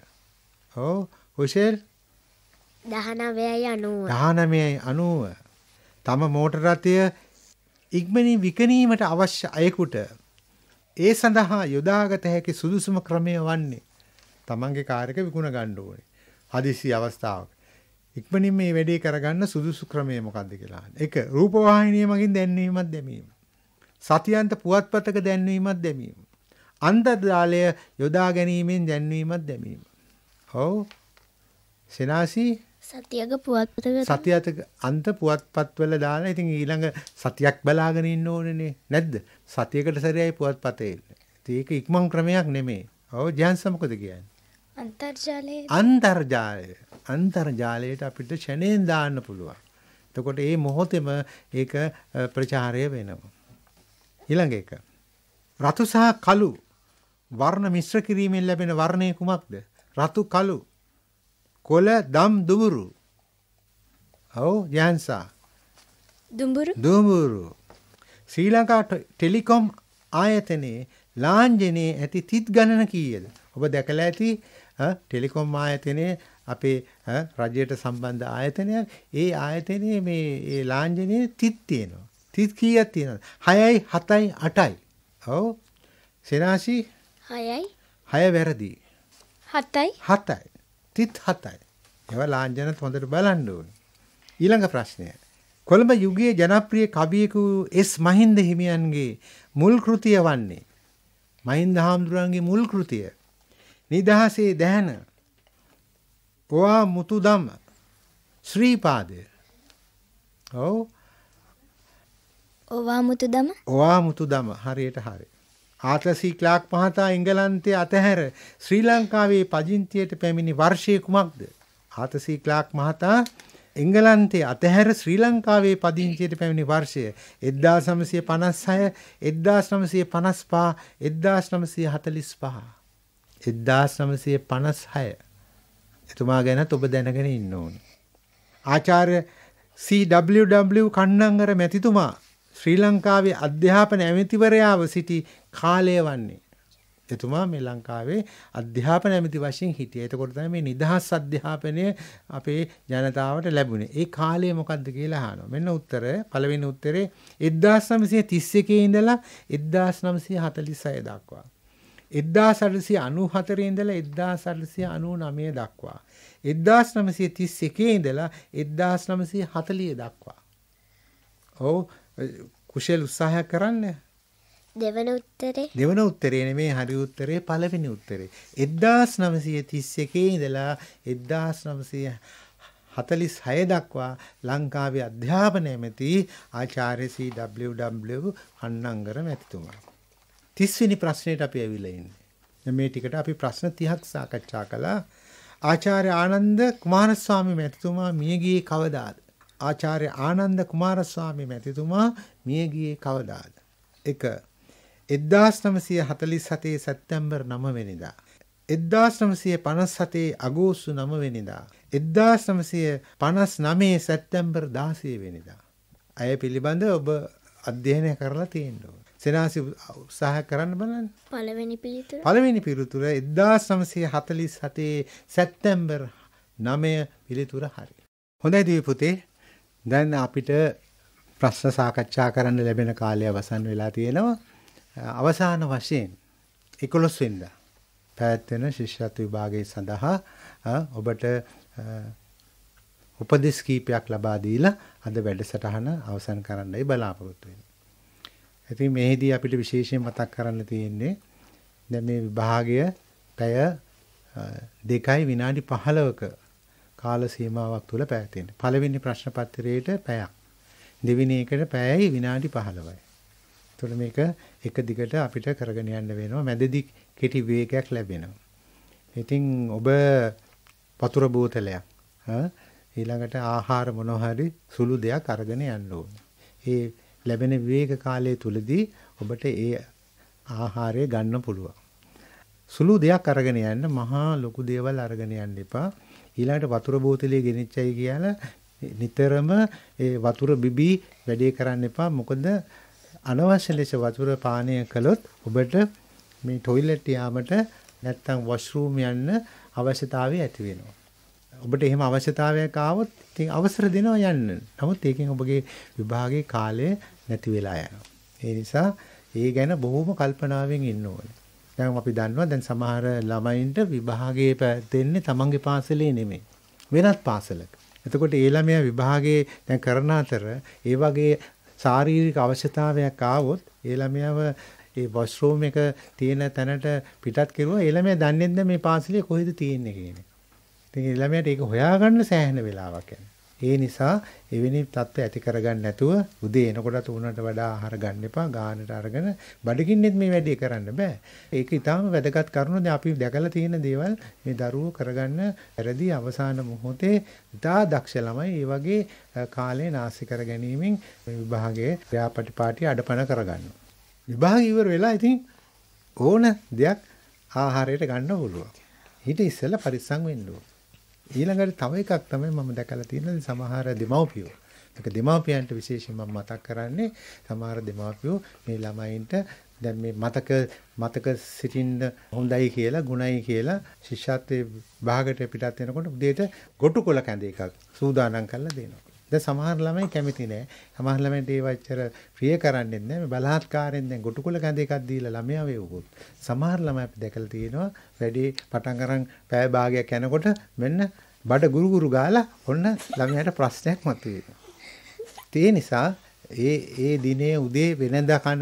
ඕ හොෂෙල් දහනවයයි අනුව දහනමයයි අනුව තම මෝටරතය ඉක්මනින් විකනීමට අවශ්‍ය අයකුට ඒ සඳහා යොදාගත හැකි සුදුසුම ක්‍රමය වන්නේ තමන්ගේ කාර්යක විකුණ ගන්න ඕනේ. හදිසි අවස්ථාවක. ඉක්මනින් මේ වැඩේ කරගන්න සුදුසු ක්‍රමය මොකක්ද කියලා. එක රූප වාහිනිය මගින් දැන්වීමක් දැමීම. සතියන්ත පුවත්පතක දැන්වීමක් දැමීම. අන්තර්ජාලය යොදා ගැනීමෙන් දැන්වීමක් දැමීම. ඔව්. සෙනාසී සතියක පුවත්පත සතියක අන්ත පුවත්පත්වල දාලා ඉතින් ඊළඟ සතියක් බලාගෙන ඉන්න ඕනේනේ නැද්ද සතියකට සැරේයි පුවත්පතේ ඉතින් ඒක ඉක්මන් ක්‍රමයක් නෙමෙයි ඔව් ජාන්ස මොකද කියන්නේ අන්තර්ජාලය අන්තර්ජාලය අන්තර්ජාලයට අපිට ෂණයෙන් දාන්න පුළුවන් එතකොට මේ මොහොතේම ඒක ප්‍රචාරය වෙනවා ඊළඟ එක රතු සහ කළු වර්ණ මිශ්‍ර කිරීමෙන් ලැබෙන වර්ණය කුමක්ද රතු කළු කොළ දම් දුඹුරු. ඔව් ජයන්සා. දුඹුරු. දුඹුරු. ශ්‍රී ලංකා ටෙලිකොම් ආයතනයේ ලාංඡනයේ ඇති තිත් ගණන කීයද? ඔබ දැකලා ඇති ටෙලිකොම් ආයතනයේ අපේ රජයට සම්බන්ධ ආයතනයක්. ඒ ආයතනයේ මේ ඒ ලාංඡනයේ තිත් තියෙනවා. තිත් කීයක් තියෙනවද? 6යි 7යි 8යි. ඔව්. සෙනාසි 6යි 6 වැරදි. 7යි 7යි. 37යි. ඒවා ලාංඡනත් හොඳට බලන්න ඕනේ. ඊළඟ ප්‍රශ්නය. කොළඹ යුගයේ ජනප්‍රිය කවියෙකු එස් මහින්ද හිමියන්ගේ මුල් කෘතිය වන්නේ මහින්ද හාමුදුරන්ගේ මුල් කෘතිය නිදහසේ දැහන ඔවා මුතුදම් ශ්‍රීපාදය. ඔව්. ඔවා මුතුදම? ඔවා මුතුදම හරියට හරි. ආතලසී ක්ලාක් මහතා එංගලන්තයේ අතහැර ශ්‍රී ලංකාවේ පජින්තියට පැමිණි වර්ෂය කුමක්ද? ආතලසී ක්ලාක් මහතා එංගලන්තයේ අතහැර ශ්‍රී ලංකාවේ පදිංචියට පැමිණි වර්ෂය 1956 1955 1945 1956 එතුමා ගැනත් ඔබ දැනගෙන ඉන්න ඕන. ආචාර්ය CWW කන්නංගර මැතිතුමා ශ්‍රී ලංකාවේ අධ්‍යාපන ඇමතිවරයාව සිටි කාලය වන්නේ. එතුමා මේ ලංකාවේ අධ්‍යාපන ඇමති වශයෙන් හිටියේ. එතකොට තමයි මේ නිදහස් අධ්‍යාපනය අපේ ජනතාවට ලැබුණේ. ඒ කාලය මොකද්ද කියලා අහනවා. මෙන්න උත්තර පළවෙනි උත්තරේ 1931 ඉඳලා 1946 දක්වා. 1894 ඉඳලා 1899 දක්වා. 1931 ඉඳලා 1940 දක්වා. ඔව් කුශල් උත්සාහයක් කරන්න දෙවන උත්තරේ දෙවන උත්තරේ නෙමේ හරි උත්තරේ පළවෙනි උත්තරේ 1931 ඉඳලා 1946 දක්වා ලංකාවේ අධ්‍යාපනය ඇමති ආචාර්ය CWW අන්නංගර මැතිතුමා 30 වෙනි ප්‍රශ්නෙට අපි ඇවිල්ලා ඉන්නේ මේ ටිකට අපි ප්‍රශ්න 30ක් සාකච්ඡා කළා ආචාර්ය ආනන්ද කුමාරස්වාමි මැතිතුමා මියගියේ කවදාද ආචාර්ය ආනන්ද කුමාරස්වාමී මැතිතුමා මිය ගියේ කවදාද? 1. 1947 සැප්තැම්බර් 9 වෙනිදා 1957 අගෝස්තු 9 වෙනිදා 1959 සැප්තැම්බර් 16 වෙනිදා අය පිළිබඳ ඔබ අධ්‍යයනය කරලා තියෙන්න ඕන. සෙනාසි උත්සාහ කරන්න බලන්න. පළවෙනි පිළිතුර. පළවෙනි පිළිතුර 1947 සැප්තැම්බර් 9 පිළිතුර හරි. හොඳයි දීපුතේ දැන් අපිට ප්‍රශ්න සාකච්ඡා කරන්න ලැබෙන කාලය අවසන් වෙලා තියෙනවා. අවසාන වශයෙන් 11 වෙනිදා පැවැත්වෙන ශිෂ්‍යත්ව විභාගය සඳහා ඔබට උපදෙස් කීපයක් ලබා දීලා අද වැඩසටහන අවසන් කරන්නයි බලාපොරොත්තු වෙන්නේ. ඉතින් මේෙහිදී අපිට විශේෂයෙන් මතක් කරන්න තියෙන්නේ දැන් මේ විභාගය පැය 2යි විනාඩි 15ක කාල සීමාවක් තුල පැවතෙන්නේ. පළවෙනි ප්‍රශ්න පත්‍රයේට පැයක්. දෙවෙනි එකට පැයයි විනාඩි 15යි. එතකොට මේක එක දිගට අපිට කරගෙන යන්න වෙනවා. මැදදී කෙටි වේගයක් ලැබෙනවා. ඉතින් ඔබ වතුර බෝතලයක් ඊළඟට ආහාර මොනවාරි සුළු දෙයක් අරගෙන යන්න ඕනේ. ඒ ලැබෙන විවේක කාලය තුලදී ඔබට ඒ ආහාරය ගන්න පුළුවන්. සුළු දෙයක් අරගෙන යන්න මහා ලොකු දේවල් අරගෙන යන්න එපා. ඊළඟට වතුර බෝතලේ ගෙනිච්චයි කියලා නිතරම ඒ වතුර බිබි වැඩේ කරන්න එපා. මොකද අනවශ්‍ය ලෙස වතුර පානය කළොත් ඔබට මේ টয়ලට් යාමට නැත්තම් වොෂ්රූම් යන්න අවශ්‍යතාවය ඇති වෙනවා. ඔබට එහෙම අවශ්‍යතාවයක් ආවොත් ඉතින් අවසර දෙනවා යන්න. නමුත් ඒකෙන් ඔබගේ විභාගයේ කාලය නැති වෙලා යනවා. ඒ නිසා ඒ ගැන බොහොම කල්පනාවෙන් ඉන්න ඕනේ. දැන් අපි දන්නවා දැන් සමහර ළමයින්ට විභාගයේ දෙන්නේ තමන්ගේ පාසලේ නෙමෙයි. වෙනත් පාසලක. එතකොට ඒ ළමයා විභාගයේ දැන් කරන අතර ඒ වගේ ශාරීරික අවශ්‍යතාවයක් ආවොත් ඒ ළමයාව ඒ වොෂ්රූම් එක තියෙන තැනට පිටත් කෙරුවා ඒ ළමයා දන්නේ නැද්ද මේ පාසලේ කොහෙද තියෙන්නේ කියන එක. ඉතින් ඒ ළමයාට ඒක හොයාගන්න සෑහෙන වෙලාවක් යනවා. ඒ නිසා එවැනි தත්ත්ව ඇති කරගන්න නැතුව උදේ එනකොටත් උනට වඩා ආහාර ගන්න එපා. ගානට අරගෙන බඩගින්නෙත් මේ වැඩේ කරන්න බෑ. ඒක ඊටාම වැදගත් කරුණ. දැන් අපි දැකලා තියෙන දේවල් මේ දරුවෝ කරගන්න පෙරදී අවසාන මොහොතේ ඉතා දක්ෂ ළමයි ඒ වගේ කාලේ නාස්ති කර ගැනීමෙන් මේ විභාගයේ ක්‍රියාපටිපාටි අඩපණ කරගන්නවා. විභාගය ඉවර වෙලා ඉතින් ඕන දෙයක් ආහාරයට ගන්න පුළුවන්. ඊට ඉස්සෙල්ලා පරිස්සම් වෙන්න ඕනේ. ඊළඟට තව එකක් තමයි මම දැකලා තියෙන සමහර දෙමව්පියෝ. ඒක දෙමව්පියන්ට විශේෂයෙන් මම මතක් කරන්නේ සමහර දෙමව්පියෝ මේ ළමයින්ට දැන් මේ මතක මතක සිටින්න හොඳයි කියලා ගුණයි කියලා ශිෂ්‍යත්වයේ භාගයට පිටත් වෙනකොට උදේට ගොටුකොල කැඳ එකක් සූදානම් කරලා දෙනවා. දැන් සමහර ළමයි කැමති නෑ. සමහර ළමයින්ට ඒ වච්චර ප්‍රිය කරන්නේ නැහැ. මේ බලහත්කාරයෙන් දැන් ගොටුකොල කැඳ එකක් දීලා ළමයා වේවුවොත්. සමහර ළමයි අපි දැකලා තියෙනවා වැඩි පටන් අරන් පැය භාගයක් යනකොට මෙන්න බඩ ගුරු ගුරු ගාලා ඔන්න ළමයාට ප්‍රශ්නයක් මතුවෙනවා. ඒ නිසා ඒ ඒ දිනේ උදේ වෙනදා කන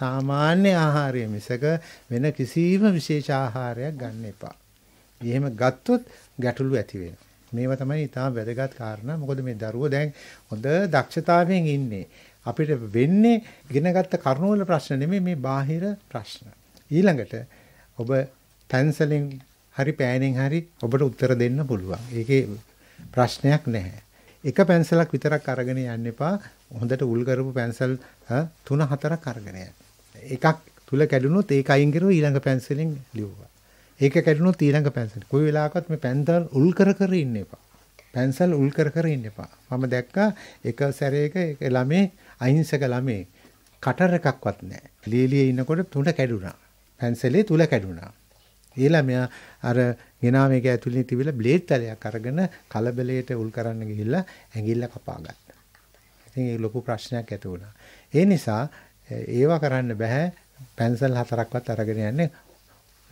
සාමාන්‍ය ආහාරය මිසක වෙන කිසිම විශේෂ ආහාරයක් ගන්න එපා. එහෙම ගත්තොත් ගැටලු ඇති වෙනවා. මේවා තමයි ඉතාම වැදගත් කාරණා. මොකද මේ දරුවෝ දැන් හොඳ දක්ෂතාවයෙන් ඉන්නේ. අපිට වෙන්නේ ඉගෙනගත්ත කරුණවල ප්‍රශ්න නෙමෙයි මේ බාහිර ප්‍රශ්න. ඊළඟට ඔබ පැන්සලින් හරි පෑනෙන් හරි ඔබට උත්තර දෙන්න පුළුවන්. ඒකේ ප්‍රශ්නයක් නැහැ. එක පැන්සලක් විතරක් අරගෙන යන්න එපා. හොඳට උල් කරපු පැන්සල් 3 4ක් අරගෙන යන්න. එකක් තුල කැඩුනොත් ඒක අයින් කරව ඊළඟ පැන්සලෙන් ලියවවා. ඒක කැඩුනොත් ඊළඟ පැන්සල. කොයි වෙලාවකත් මේ පැන්සල් උල් කර කර ඉන්න එපා. පැන්සල් උල් කර කර ඉන්න එපා. මම දැක්කා එක සැරේක එක ළමේ අහිංසක ළමේ කටර එකක්වත් නැහැ. ලීලියේ ඉන්නකොට තුන කැඩුනා. පැන්සලේ තුල කැඩුනා. ඒ ළමයා අර ගෙනාව මේක ඇතුළේ තිබිලා බ්ලේඩ් තලයක් අරගෙන කලබලයට උල් කරන්න ගිහිල්ලා ඇඟිල්ල කපාගත්තා. ඉතින් ඒක ලොකු ප්‍රශ්නයක් ඇති වුණා. ඒ නිසා ඒවා කරන්න බෑ පැන්සල් හතරක්වත් අරගෙන යන්නේ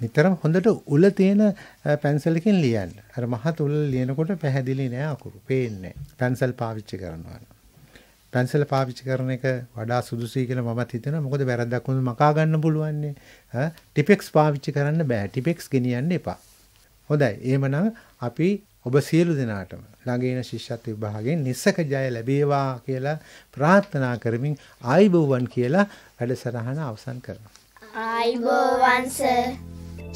නිතරම හොඳට උල තියෙන පැන්සලකින් ලියන්න. අර මහත් උල ලියනකොට පැහැදිලි නෑ අකුරු. පේන්නේ නෑ. පැන්සල් පාවිච්චි කරනවා. පැන්සල පාවිච්චි කරන එක වඩා සුදුසුයි කියලා මමත් හිතෙනවා. මොකද වැරද්දක් වුණොත් මකා ගන්න පුළුවන් නේ. ඈ ටිපෙක්ස් පාවිච්චි කරන්න බෑ. ටිපෙක්ස් ගෙනියන්න එපා. හොඳයි. එහෙමනම් අපි ඔබ සියලු දෙනාටම ළඟේන ශිෂ්‍යත් විභාගයෙන් නිසක ජය ලැබේවා කියලා ප්‍රාර්ථනා කරමින් ආයිබෝවන් කියලා වැඩසටහන අවසන් කරනවා. ආයිබෝවන් සර්.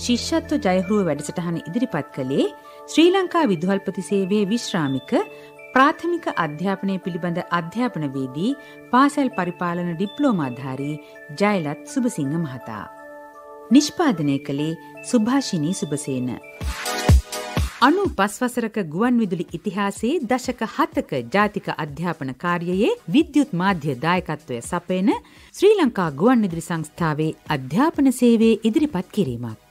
ශිෂ්‍යත්ව ජයහුව වැඩසටහන ඉදිරිපත් කළේ ශ්‍රී ලංකා විදුහල්පති සේවයේ විශ්‍රාමික ප්‍රාථමික අධ්‍යාපනය පිළිබඳ අධ්‍යාපනවේදී පාසැල් පරිපාලන ඩිප්ලෝමාධාරී ජයලත් සුභසිංහ මහතා. නිෂ්පාදනය කළේ සුභාෂිණී සුභසේන. අනු පස්වසරක ගුවන් විදුලි ඉතිහාසේ දශක හතක ජාතික අධ්‍යාපන කාර්යයේ විද්‍යුත් මාධ්‍ය දායකත්වය සපයන ශ්‍රී ලංකා ගුවන් විදුලි සංස්ථාවේ අධ්‍යාපන සේවේ ඉදිරිපත් කිරීමක්.